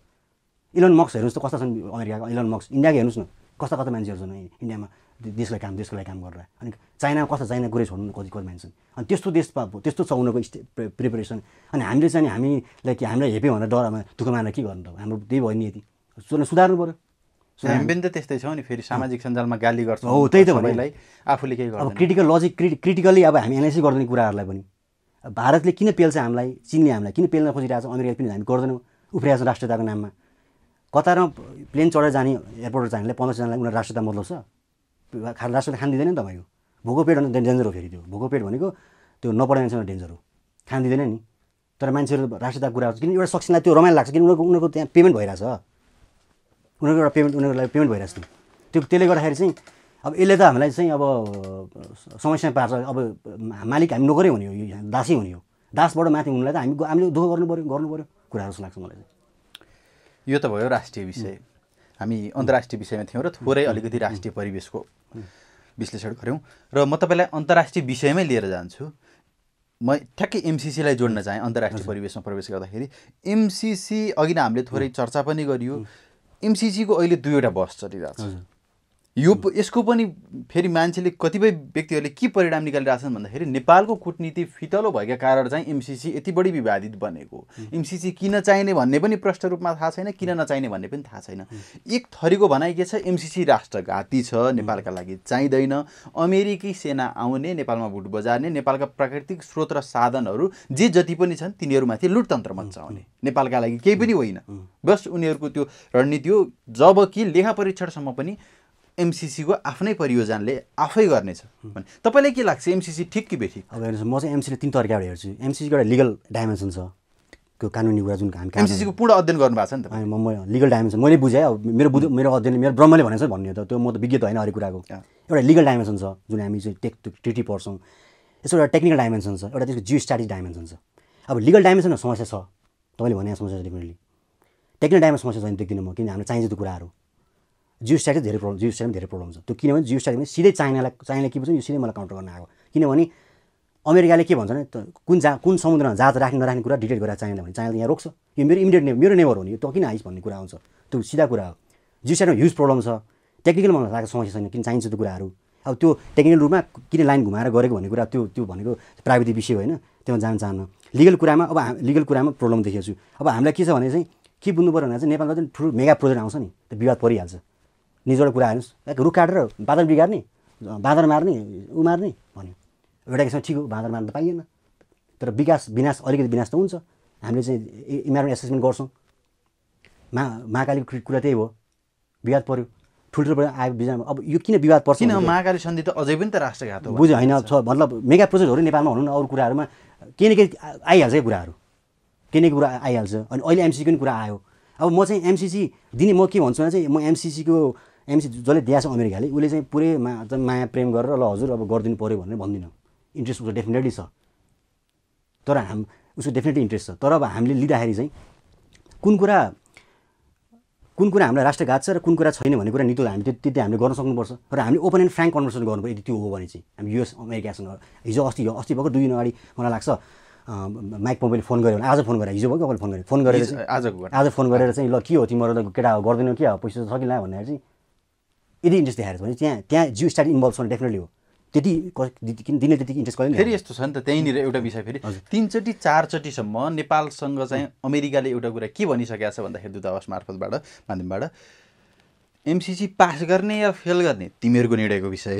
इलन मक्स हेर्नुहोस् त कस्ता छन् अमेरिकाको इलन मक्स इन्डियाको हेर्नुहोस् न कस्ता कस्ता मान्छेहरू छन् इन्डियामा देशलाई काम देशको लागि काम गरेर अनि चाइना कस्ता चाइना कुरै छोड्नु कति कति मान्छे छन् अनि त्यस्तो देश त्यस्तो छ उनीहरूको स्टे प्रिपेरेसन अनि हामीले चाहिँ हामीलाई कि हामीलाई हेप्यो भनेर डरमा दुःख मानेर के गर्नु त हाम्रो त्यही भयो नि यति सुधार्नु पऱ्यो हामी पनि त त्यस्तै छौँ नि फेरि सामाजिक सञ्जालमा गाली गर्छौँ हो त्यही त भनेलाई आफूले के अब क्रिटिकल लजिक क्रिटिकली अब हामी एनालाइसिस गर्दैन कुराहरूलाई पनि भारतले किन पेल्छ हामीलाई चिनले हामीलाई किन पेल्न खोजिरहेको छ अमेरिकाले पनि हामी गर्दैनौँ उफ्रिया छ राष्ट्रियताको नाममा कतारमा प्लेन चढेर जाने एयरपोर्टबाट जानेलाई पन्ध्रजनालाई उनीहरू राष्ट्रियता मतलब छ खा राष्ट्रियता खान दिँदैन नि तपाईँको भोको पेट भने डेन्जर हो फेरि त्यो भोको पेट भनेको त्यो नपढे मान्छेमा डेन्जर हो खान दिँदैन नि तर मान्छेहरू राष्ट्रियता कुरा किन एउटा सक्सिनलाई त्यो रमाइलो लाग्छ किन उनीहरूको उनीहरूको त्यहाँ पेमेन्ट भइरहेछ उनीहरूको एउटा पेमेन्ट उनीहरूलाई पेमेन्ट भइरहेछ त्यो त्यसले गर्दाखेरि चाहिँ अब यसले त हामीलाई चाहिँ अब समस्या पार्छ अब मालिक हामी नोकरै हुने हो दासै हुने हो दासबाट माथि हुनुलाई त हामी हामीले दुःख गर्नु पऱ्यो गर्नु पऱ्यो कुराहरू जस्तो लाग्छ मलाई चाहिँ यो त भयो राष्ट्रिय विषय हामी अन्तर्राष्ट्रिय विषयमा थियौँ र थोरै अलिकति राष्ट्रिय परिवेशको विश्लेषण गऱ्यौँ र म तपाईँलाई अन्तर्राष्ट्रिय विषयमै लिएर जान्छु म ठ्याक्कै एमसिसीलाई जोड्न चाहेँ अन्तर्राष्ट्रिय परिवेशमा प्रवेश गर्दाखेरि एमसिसी अघि नै हामीले थोरै चर्चा पनि गरियो एमसिसीको अहिले दुईवटा बस चलिरहेको छ यो यसको पनि फेरि मान्छेले कतिपय व्यक्तिहरूले के परिणाम निकालिरहेछन् भन्दाखेरि नेपालको कुटनीति फितलो भएका कारण चाहिँ एमसिसी यति बढी विवादित बनेको एमसिसी किन चाहिने भन्ने पनि प्रष्ट रूपमा थाहा छैन किन नचाहिने भन्ने पनि थाहा छैन एक थरीको भनाइ के छ एमसिसी राष्ट्रघाती छ नेपालका लागि चाहिँदैन अमेरिकी सेना आउने नेपालमा भुट बजार्ने नेपालका प्राकृतिक स्रोत र साधनहरू जे जति पनि छन् तिनीहरूमाथि लुटतन्त्र मचाउने नेपालका लागि केही पनि होइन बस उनीहरूको त्यो रणनीति हो जबकि लेखा परीक्षणसम्म पनि एमसिसीको आफ्नै परियोजनाले आफै गर्नेछ भने तपाईँलाई के लाग्छ एमसिसी ठिक कि बेठिक अब हेर्नुहोस् म चाहिँ एमसिसीले तिन तरिकाबाट हेर्छु एमसिसीको एउटा लिगल डाइमेन्सन छ त्यो कानुनी कुरा जुन हामी एमसिसीको पूर्ण अध्ययन गर्नुभएको छ नि त म लिगल डाइमेन्सन मैले बुझेँ अब मेरो बुझ मेरो अध्ययनले मेरो ब्रह्मले भनेको छ भन्ने त त्यो म त विज्ञ त होइन हरेक कुराको एउटा लिगल डाइमेन्सन छ जुन हामी चाहिँ टेक ट्रिटी पढ्छौँ यसो एउटा टेक्निकल डाइमेन्सन छ एउटा त्यसको जियो स्ट्याटिक डाइमेन्सन छ अब लिगल डाइमेन्सनमा समस्या छ तपाईँले भने समस्या छ डेफिनेटली टेक्निकल डाइमेन्स समस्या छैन देख्दिनँ म किन हामीलाई चाहिन्छ त्यो कुराहरू जियो स्ट्याटै धेरै प्रब्लम जियो स्ट्याटमा धेरै प्रब्लम छ त्यो किनभने जियो स्ट्याट सिधै चाइनालाई चाइनाले के भन्छ यो सिधै मलाई काउन्टर गर्न आएको किनभने अमेरिकाले के भन्छ भने कुन जा कुन समुद्रमा जहाज राख्ने नराख्ने कुरा डिटेल गरेर चाइना भने चाइनाले यहाँ रोक्छ यो मेरो इमिडिएट ने मेरो नेभर हो नि यो त किन आइस भन्ने कुरा आउँछ त्यो सिधा कुरा हो जियो स्ट्याटमा ह्युज प्रब्लम छ टेक्निकल मलाई लाग्छ समस्या छैन किन चाहिन्छ त्यो कुराहरू अब त्यो टेक्निकल रूपमा किन लाइन घुमाएर गरेको भन्ने कुरा त्यो त्यो भनेको प्राविधिक विषय होइन त्यो जान चाहन्न लिगल कुरामा अब लिगल कुरामा प्रब्लम देखेको छु अब हामीलाई के छ भने चाहिँ के बुझ्नु पऱ्यो भने चाहिँ नेपालमा चाहिँ ठुलो मेगा प्रोजेक्ट आउँछ नि त्यो विवाद परिहाल्छ निजोड कुरा हेर्नुहोस् रुख काटेर बाँदर बिगार्ने बाँदर मार्ने ऊ मार्ने भन्यो एउटा किसिममा ठिक हो बाँदर मार्न त पाइएन तर विकास विनाश अलिकति विनाश त हुन्छ हामीले चाहिँ इन्भाइरोमेन्ट एसेसमेन्ट गर्छौँ मा महाकालीको कुरा त्यही हो विवाद पऱ्यो ठुल्ठुलो आयो बिजनमा अब यो किन विवाद पर्छ किन महाकाली सन्धि त अझै पनि त राष्ट्रघात हो बुझ्यो होइन छ मतलब मेगा प्रोजेक्टहरू नेपालमा हुनु अरू कुराहरूमा केही न केही आइहाल्छ है कुराहरू केही न केही कुरा आइहाल्छ अनि अहिले एमसिसीको पनि कुरा आयो अब म चाहिँ एमसिसी दिने म के भन्छु भने चाहिँ म एमसिसीको एमसी जसले दिएछ अमेरिकाले उसले चाहिँ पुरै माया माया प्रेम गरेर ल हजुर अब गरिदिनु पऱ्यो भनेर भन्दिनँ इन्ट्रेस्ट उसको डेफिनेटली छ तर हाम उसको डेफिनेटली इन्ट्रेस्ट छ तर अब हामीले लिँदाखेरि चाहिँ कुन कुरा कुन कुरा हामीलाई राष्ट्रघात छ र कुन कुरा छैन भन्ने कुरा नितो हामी त्यति हामीले गर्न सक्नुपर्छ र हामीले ओपन एन्ड फ्रेङ्क कन्भर्सेसन गर्नुपर्यो यदि त्यो हो भने चाहिँ हामी युएस अमेरिकासँग हिजो अस्ति अस्ति भर्खर दुई दिन अगाडि मलाई लाग्छ माइक मोबाइल फोन गऱ्यो भने आज फोन गरेर हिजो भयो कि फोन गरेँ फोन गरेर आज फोन गरेर चाहिँ ल के हो तिमीहरू त केटा गर्दैनौ क्या पैसा सकिला भनेर चाहिँ यदि इन्ट्रेस्ट देखाएर भने त्यहाँ त्यहाँ जिउ स्टार्ट इन्भल्भ छ डेफिनेटली हो त्यति दिने त्यति इन्ट्रेस्ट कहिले फेरि यस्तो छ नि त त्यहीँनिर एउटा विषय फेरि तिनचोटि चारचोटिसम्म नेपालसँग चाहिँ अमेरिकाले एउटा कुरा के भनिसकेको छ भन्दाखेरि दूतावास मार्फतबाट माध्यमबाट एमसिसी पास गर्ने या फेल गर्ने तिमीहरूको निर्णयको विषय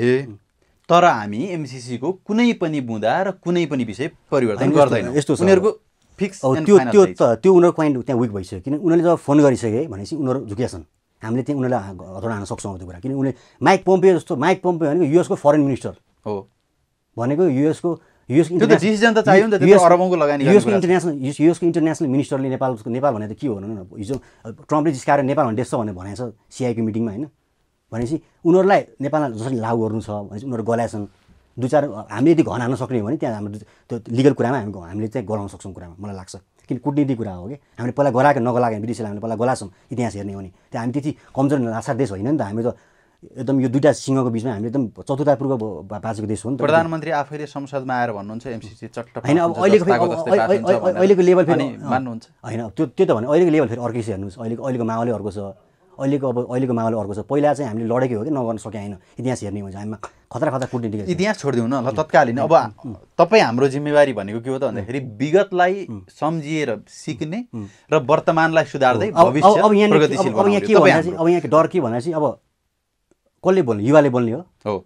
तर हामी एमसिसीको कुनै पनि बुँदा र कुनै पनि विषय परिवर्तन गर्दैन यस्तो उनीहरूको फिक्स त्यो त्यो त त्यो उनीहरूको पोइन्ट त्यहाँ विक भइसक्यो किन उनीहरूले जब फोन गरिसके भनेपछि उनीहरू झुकिया छन् हामीले त्यहाँ उनीहरूलाई हतोडा हान्न सक्छौँ त्यो कुरा किनभने उसले माइक पोम्पियो जस्तो माइक पोम्पियो भनेको युएसको फरेन मिनिस्टर हो भनेको युएसको युएसको इन्टरनेसनल युएसको इन्टरनेसनल मिनिस्टरले नेपालको नेपाल भने त के हो न हिजो ट्रम्पले जिस्काएर नेपाल भन्ने देश छ भनेर भनेको छ सिआइको मिटिङमा होइन भनेपछि उनीहरूलाई नेपालमा जसरी लागु गर्नु छ भनेपछि उनीहरू गलाएछन् दुई चार हामीले यदि घन हान्न सक्ने हो भने त्यहाँ हाम्रो त्यो लिगल कुरामा हामी हामीले चाहिँ गराउन सक्छौँ कुरामा मलाई लाग्छ किन कुटनीति कुरा हो कि हामीले पहिला गराएको हामी विदेशीलाई हामीले पहिला गलासौँ इतिहास हेर्ने हो भने त्यहाँ हामी त्यति कमजोर लासार देश होइन नि त हामी त एकदम यो दुइटा सिंहको बिचमा हामीले एकदम चतुतापूर्वक बाँचेको देश हो नि त प्रधानमन्त्री आफैले संसदमा आएर भन्नुहुन्छ एमसिसी चट्ट होइन अब अहिलेको अहिलेको लेभल फेरि मान्नुहुन्छ होइन त्यो त्यो त भने अहिलेको लेभल फेरि अर्कै छ हेर्नुहोस् अहिलेको अहिलेको माओले अर्को छ अहिलेको अब अहिलेको मामला अर्को छ पहिला चाहिँ हामीले लडेकै हो कि नगर्न सके होइन इतिहास हेर्ने हुन्छ हामीमा खतरा खतरा कुटनीति इतिहास छोडिदिउँ न ल तत्कालीन अब तपाईँ हाम्रो जिम्मेवारी भनेको के हो त भन्दाखेरि विगतलाई सम्झिएर सिक्ने र वर्तमानलाई सुधार्दै अब यहाँ के अब यहाँ डर के भन्दा चाहिँ अब कसले बोल्ने युवाले बोल्ने हो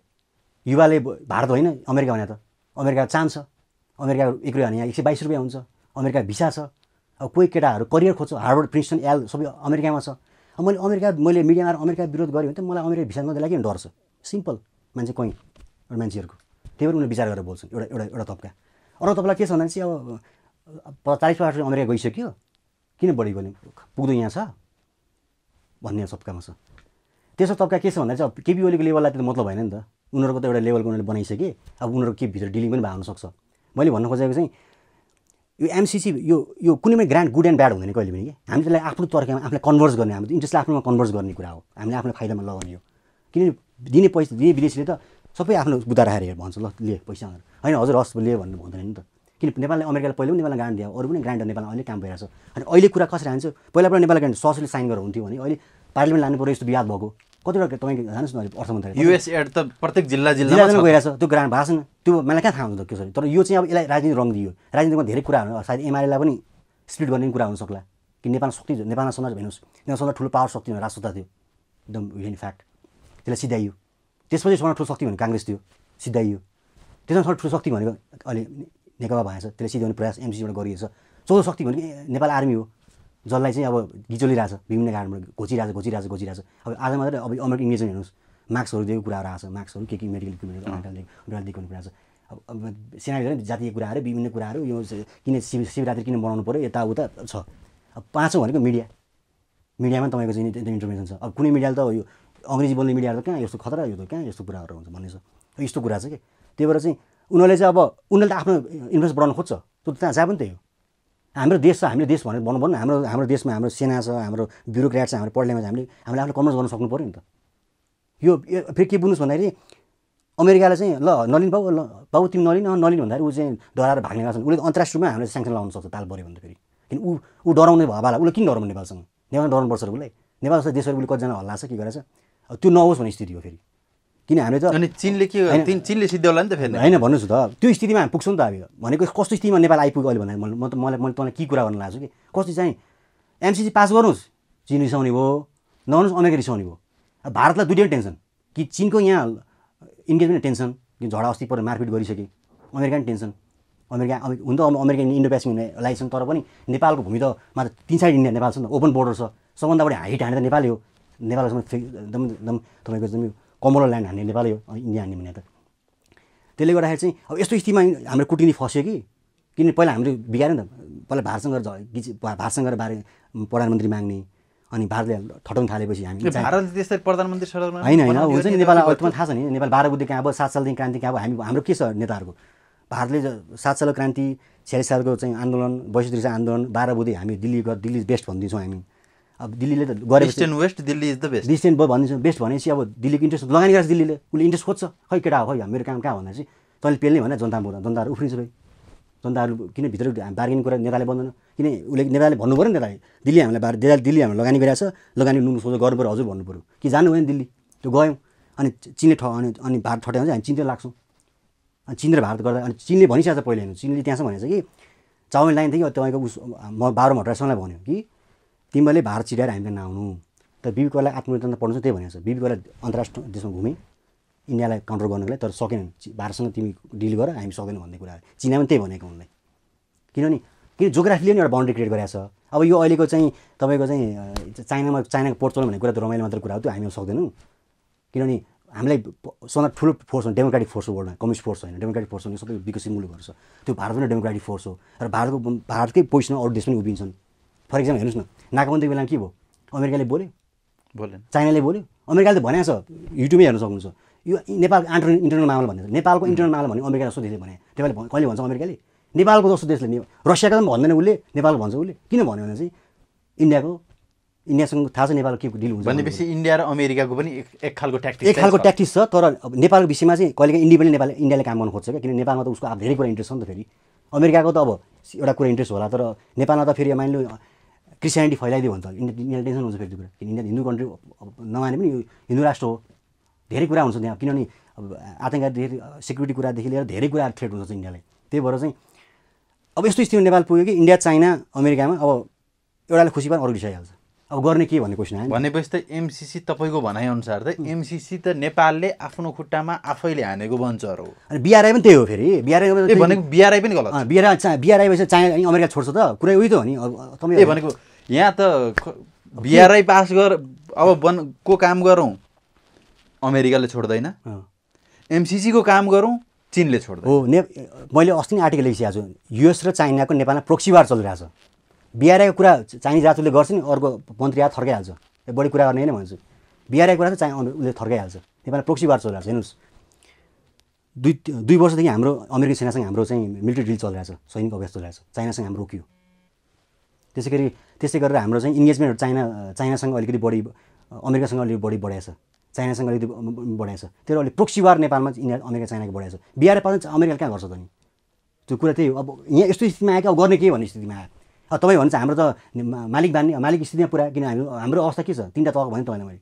युवाले भारत होइन अमेरिका भने त अमेरिका चान्स छ अमेरिका एक रुपियाँ भने यहाँ एक सय बाइस रुपियाँ हुन्छ अमेरिका भिसा छ अब कोही केटाहरू करियर खोज्छ हार्वर्ड प्रिन्सटन एल सबै अमेरिकामा छ मैले अमेरिका मैले मिडियामा आएर अमेरिका विरोध गरेँ भने त मलाई अमेरिका भिसा नदिएर किन डर छ सिम्पल मान्छे कहीँ एउटा मान्छेहरूको त्यही भएर उनीहरू विचार गरेर बोल्छन् एउटा एउटा एउटा तबका अरू तपाईँलाई के छ भन्दा चाहिँ अब चालिस पाँच अमेरिका गइसक्यो किन बढी गयो पुग्दो यहाँ छ भन्ने तब्कामा छ त्यसो तब्का के छ भन्दा चाहिँ अब केपी ओलीको लेभललाई त मतलब भएन नि त उनीहरूको त एउटा लेभलको उनीहरूले बनाइसके अब उनीहरूको के भित्र डिलिङ पनि भएको हुनसक्छ मैले भन्न खोजेको चाहिँ यो एमसिसी यो यो कुनै पनि ग्रान्ड गुड एन्ड ब्याड हुँदैन कहिले पनि कि हामी त्यसलाई आफ्नो तर्कमा आफूलाई कन्भर्स गर्ने हाम्रो इन्ट्रेस्टलाई आफ्नोमा कन्भर्स गर्ने कुरा हो हामीले आफ्नो फाइदामा लगाउने हो किनभने दिने पैसा दिने विदेशीले त सबै आफ्नो बुद्ध राखेर भन्छ ल ले पैसा होइन हजुर हस् लिए भन्नु हुँदैन नि त किन नेपालले अमेरिकालाई पहिले पनि नेपाललाई ग्रान्ड दियो अरू पनि ग्रान्ड नेपालमा अहिले काम भइरहेको छ अनि अहिले कुरा कसरी हान्छ पहिला पहिला नेपाल ग्रान्ड ससले साइन गरेर हुन्थ्यो भने अहिले पार्लिमेन्ट लानु पऱ्यो यस्तो विवाद भएको कतिवटा तपाईँ जानुहोस् न अहिले अर्थ युएस एड त प्रत्येक जिल्ला जिल्ला गइरहेको छ त्यो ग्रान्ड भएको छैन त्यो मलाई कहाँ थाहा हुन्छ त्यो छ तर यो चाहिँ अब यसलाई राजनीति रङ दियो राजनीतिमा धेरै कुरा हुन्छ सायद एमआरएलाई पनि स्प्लिट गर्ने कुरा हुनसक्ला कि नेपाल शक्ति नेपालमा समाज हेर्नुहोस् नेपाल समाज ठुलो पावर शक्ति भनेर राष्ट्रता थियो एकदम इन फ्याक्ट त्यसलाई सिधाइयो त्यसपछि सबै ठुलो शक्ति भनेको काङ्ग्रेस थियो सिधाइयो त्यसमा सबै ठुलो शक्ति भनेको अहिले नेकपा भएछ त्यसलाई सिधाउने प्रयास एमसिसीबाट गरिएको छ चौथो शक्ति भनेको नेपाल आर्मी हो जसलाई चाहिँ अब घिचोलिरहेछ विभिन्न कारणबाट घोचिरहेछ घोचिरहेछ घोचिरहेछ अब आज मात्रै अब अमेरिकन इङ्ग्लिसन हेर्नुहोस् मार्क्सहरू दिएको कुराहरू आएको छ मार्क्सहरू के के मेडिकल इक्विपमेन्टहरू दिएको कुरा छ अब सेनाले जातीय कुराहरू विभिन्न कुराहरू यो किन शिव शिवरात्रि किन बनाउनु पऱ्यो यताउता छ अब पाँचौँ भनेको मिडिया मिडियामा तपाईँको चाहिँ त्यो इन्फर्मेसन छ अब कुनै मिडियाले त यो अङ्ग्रेजी बोल्ने मिडियाहरू त कहाँ यस्तो खतरा यो त कहाँ यस्तो कुराहरू हुन्छ भन्ने छ यस्तो कुरा छ कि त्यही भएर चाहिँ उनीहरूले चाहिँ अब उनीहरूले त आफ्नो इन्ट्रेस्ट बढाउन खोज्छ त्यो त त्यहाँ जहाँ पनि त्यही हो हाम्रो देश छ हामीले देश भनेर भन्नु भन्नु हाम्रो हाम्रो देशमा हाम्रो सेना छ हाम्रो ब्युरोक्राट छ हाम्रो पढ्नेमा चाहिँ हामीले हामीले आफूले कमर्स गर्न सक्नु पऱ्यो नि त यो फेरि के बुझ्नुहोस् भन्दाखेरि अमेरिकाले चाहिँ ल नलिन बाउ ल बाउ तिमी नलिन नलिन भन्दाखेरि ऊ चाहिँ डराएर भाग्ने गर्छन् उसले अन्तर्राष्ट्रियमा हामीले स्याङ्सन लगाउनु सक्छ ताल पऱ्यो भन्दा फेरि किन ऊ ऊ डराउने भयो बाला उसले किन डराउनु नेपालसँग नेपालमा डराउनु पर्छ उसलाई नेपाल देशहरू उसले कतिजना हल्ला छ के गरेछ त्यो नहोस् भन्ने स्थिति हो फेरि किन हामीले त अनि चिनले के चिनले होला नि त फेरि होइन भन्नुहोस् त त्यो स्थितिमा हामी पुग्छौँ नि त हामी भनेको कस्तो स्थितिमा नेपाल आइपुग्यो अहिले भन्दा म त मलाई मैले तँलाई के कुरा गर्नु लाग्छु कि कस्तो चाहिँ एमसिसी पास गर्नुहोस् चिन रिसाउने भयो नगर्नुहोस् अमेरिका रिसाउने भयो अब भारतलाई दुइटै टेन्सन कि चिनको यहाँ इन्डियामा टेन्सन कि झडा अस्ति परेर मारपिट गरिसके अमेरिका टेन्सन अमेरिका हुन त अमेरिकन इन्डो हुने लाइसन तर पनि नेपालको भूमि त मात्र तिन साइड इन्डिया नेपाल छ नि त ओपन बोर्डर छ सबभन्दा बढी हाइट हाने त नेपालै हो नेपालसम्म एकदम एकदम तपाईँको एकदम कमलो ल्यान्ड हान्ने नेपालै हो इन्डिया हान्ने भने त त्यसले गर्दाखेरि चाहिँ अब यस्तो स्थितिमा हाम्रो कुटिनी फस्यो कि किनभने पहिला हामीले बिगार्यो नि त पहिला भारतसँग भारतसँग बारे प्रधानमन्त्री माग्ने अनि भारतले ठटाउन थालेपछि हामी भारतले त्यसरी प्रधानमन्त्री होइन होइन हुन्छ नि नेपाल अहिलेसम्म थाहा छ नि नेपाल बाह्र बुद्धि कहाँ अब सात सालदेखि क्रान्ति कहाँ अब हामी हाम्रो के छ नेताहरूको भारतले सात सालको क्रान्ति छ्यालिस सालको चाहिँ आन्दोलन बैसठी आन्दोलन बाह्र बुद्धि हामी दिल्ली दिल्ली बेस्ट भनिदिन्छौँ हामी अब दिल्लीले त गरे east west Delhi is the best east and भनिन्छ बेस्ट भनेपछि अब दिल्लीको इन्ट्रेस्ट लगानी गर्छ दिल्लीले उसले इन्ट्रेस्ट खोज्छ खै केटा हो खै मेरो काम कहाँ भन्दा चाहिँ तैँले पेल्ने भने जनता बोल्दा जनताहरू उफ्रिन्छ भाइ जनताहरू किन भित्र बार्गेन कुरा नेताले बन्दैन किन उसले नेताले भन्नु पऱ्यो नेताले दिल्ली हामीलाई बार दिल्ली हामीलाई लगानी गरिरहेको छ लगानी लुनु सोझो गर्नु पऱ्यो हजुर भन्नु पऱ्यो कि जानु भएन दिल्ली त्यो गयौँ अनि चिनले ठ अनि अनि भारत ठट्यायो भने चाहिँ हामी चिनतिर लाग्छौँ अनि चिन भारत गर्दा अनि चिनले भनिसकेको छ पहिले चिनले त्यहाँसम्म भनेको छ कि चाउमिन लाइन थियो कि तपाईँको उस म बाह्र हटाएसम्मलाई भन्यो कि तिमीहरूले भारत छिटाएर हामीलाई नआउनु तर बिबिकोलाई आत्मनिर्भरता पढ्नु त्यही भनेको छ बिबिकोलाई अन्तर्राष्ट्रिय देशमा घुमेँ इन्डियालाई कन्ट्रोल गर्नुको लागि तर सकेनन् भारतसँग तिमी डिल गर हामी सक्दैनौँ भन्ने कुरा चिनामा पनि त्यही भनेको उनलाई किनभने किन जोग्राफीले पनि एउटा बााउन्ड्री क्रिएट गरेको छ अब यो अहिलेको चाहिँ तपाईँको चाहिँ चाइनामा चाइनाको पोर्ट चलाउनु भन्ने कुरा त रमाइलो मात्र कुरा हो त्यो हामी सक्दैनौँ किनभने हामीलाई सबभन्दा ठुलो फोर्स हो डेमोक्रेटिक फोर्स हो वर्ल्डमा कम्युनिस्ट फोर्स होइन डेमोक्रेटिक फोर्स हो सबै विकसित मुलुकहरू छ त्यो भारत पनि डेमोक्रेटिक फोर्स हो र भारतको भारतकै पोजिसनमा अरू देश पनि उभिन्छन् फर इक्जाम्पल हेर्नुहोस् न नाकाबन्दीको बेलामा के भयो अमेरिकाले बोल्यो बोल्यो चाइनाले बोल्यो अमेरिकाले त भनेको छ युट्युबमै हेर्न सक्नुहुन्छ यो नेपालको आन्टर इन्टरनल मामला भनेर नेपालको इन्टरनल मामला भने अमेरिका जस्तो देशले भने त्यसले कहिले भन्छ अमेरिकाले नेपालको जस्तो देशले रसियाको पनि भन्दैन उसले नेपालको भन्छ उसले किन भन्यो भने चाहिँ इन्डियाको इन्डियासँग थाहा छ नेपालको के डिल हुन्छ भनेपछि इन्डिया र अमेरिकाको पनि एक खालको ट्याक्टिस एक खालको ट्याक्टिस छ तर नेपालको विषयमा चाहिँ कहिलेकाहीँ इन्डिपेन्डेन्ट नेपाल इन्डियाले काम गर्नु खोज्छ क्या किन नेपालमा त उसको धेरै कुरा इन्ट्रेस्ट छ नि त फेरि अमेरिकाको त अब एउटा कुरा इन्ट्रेस्ट होला तर नेपालमा त फेरि मानिलियो क्रिस्चियनिटी फैलाइदियो भन्छ इन्डिया इन्डिया टेन्सन हुन्छ फेरि त्यो कुरा किन इन्डिया हिन्दू कन्ट्री नमाने पनि यो हिन्दू राष्ट्र हो धेरै कुरा हुन्छ त्यहाँ किनभने अब आतङ्कवादीदेखि सेक्युरिटी कुरादेखि लिएर धेरै कुरा थ्रेट हुन्छ इन्डियालाई त्यही भएर चाहिँ अब यस्तो स्थिति नेपाल पुग्यो कि इन्डिया चाइना अमेरिकामा अब एउटाले खुसी पनि अरू रिसाइहाल्छ अब गर्ने के भन्ने क्वेसन आयो भनेपछि त एमसिसी तपाईँको भनाइअनुसार त एमसिसी त नेपालले आफ्नो खुट्टामा आफैले हानेको बन्चर हो अनि बिआरआई पनि त्यही हो फेरि बिआरआई भनेको बिआरआई पनि गलत बिआरआई बिआरआई भएपछि चाइना अमेरिका छोड्छ त कुरै उयो त हो नि तपाईँले भनेको यहाँ त बिहारै पास गर अब बन को काम गरौँ अमेरिकाले छोड्दैन एमसिसीको काम गरौँ चिनले छोड्दैन हो ने मैले अस्ति नै आर्टिकल लेखिसकेको छु युएस र चाइनाको नेपालमा प्रोक्सीवार चलिरहेछ छ कुरा चाइनिज रातुले गर्छ नि अर्को मन्त्री आज थर्काइहाल्छ बढी कुरा गर्ने होइन भन्छु बिहारको कुरा चाहिँ चाइ उसले थर्काइहाल्छ नेपालमा प्रोक्सीवार चलिरहेको छ हेर्नुहोस् दुई दुई वर्षदेखि हाम्रो अमेरिकी सेनासँग हाम्रो चाहिँ मिलिट्री डिल चलिरहेछ सैनिक अभ्यास चलिरहेछ चाइनासँग हाम्रो रोकियो त्यसै गरी त्यसै गरेर हाम्रो चाहिँ इन्गेजमेन्टहरू चाइना चाइनासँग अलिकति बढी अमेरिकासँग अलिकति बढी बढाएछ चाइनासँग अलिकति बढाएछ त्यसले अलिक वार नेपालमा इन्डिया अमेरिका चाइनाको बढाएछ बिहार पाँच अमेरिका कहाँ गर्छ त नि त्यो कुरा त्यही हो अब यहाँ यस्तो स्थितिमा आयो कि अब गर्ने के भन्ने स्थितिमा आयो अब तपाईँ भन्नुहुन्छ हाम्रो त मालिक बान्ने मालिक स्थितिमा पुरा किन हामी हाम्रो अवस्था के छ तिनवटा तर्क भने तपाईँलाई मैले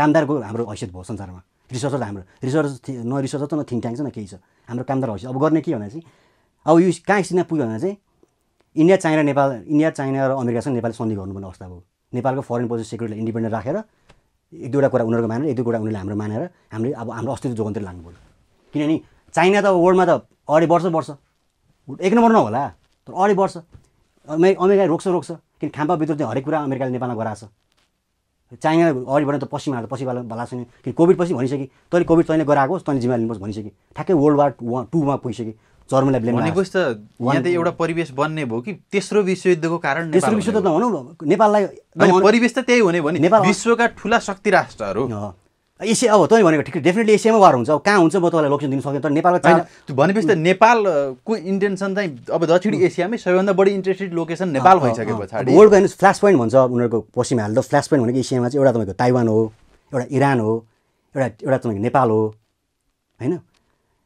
कामदारको हाम्रो हैसियत भयो संसारमा रिसर्चर त हाम्रो रिसर्च न रिसर्चर त न थिङ्क ट्याङ्क छ न केही छ हाम्रो कामदार हैसियत अब गर्ने के भन्दा चाहिँ अब यो कहाँ स्थितिमा पुग्यो भने चाहिँ India China Nepal India China र अमेरिकासँग नेपालले सन्धि गर्नुपर्ने अवस्था भयो नेपालको फरेन पोलिसी सेक्रेटरीलाई इन्डिपेन्डेन्ट राखेर एक दुईवटा कुरा उनीहरूको मानेर एक दुई कुरा उनीहरूले हाम्रो मानेर हामीले अब हाम्रो अस्तित्व जोगन्ती लानु पऱ्यो किनभने चाइना त वर्ल्डमा त अढाई वर्ष वर्ष एक नम्बर नहोला तर अढाई वर्ष अमेरिका रोक्छ रोक्छ किन खाम्पा भित्र चाहिँ हरेक कुरा अमेरिकाले नेपालमा गराएको छ चाइना अगाडि बढ्नु त पश्चिम हाल्दा पछि भएको छैन किन कोभिड पछि भनिसकेँ तैँले कोभिड तैँले गराएको तैँले जिम्मा लिनुपर्छ भनिसकेँ ठ्याक्कै वर्ल्ड वार वान टूमा पुगिसकेँ जर्मनीलाई ब्लेम भनेपछि त यहाँ त एउटा परिवेश बन्ने भयो कि तेस्रो विश्वयुद्धको कारण तेस्रो विश्वयुद्ध त भनौँ नेपाललाई परिवेश त त्यही हुने भने नेपाल विश्वका ठुला शक्ति राष्ट्रहरू एसिया अब तपाईँ भनेको ठिक डेफिनेटली एसियामा वार हुन्छ अब कहाँ हुन्छ म तपाईँलाई लोकेसन दिन सक्दिनँ तर नेपालको चाहिँ भनेपछि त नेपालको इन्टेन्सन चाहिँ अब दक्षिण एसियामै सबैभन्दा बढी इन्ट्रेस्टेड लोकेसन नेपाल भइसक्यो वर्ल्डको हेर्नुहोस् फ्ल्यास पोइन्ट भन्छ उनीहरूको पश्चिम हाल त फ्ल्यास पोइन्ट भनेको एसियामा चाहिँ एउटा तपाईँको ताइवान हो एउटा इरान हो एउटा एउटा तपाईँको नेपाल हो होइन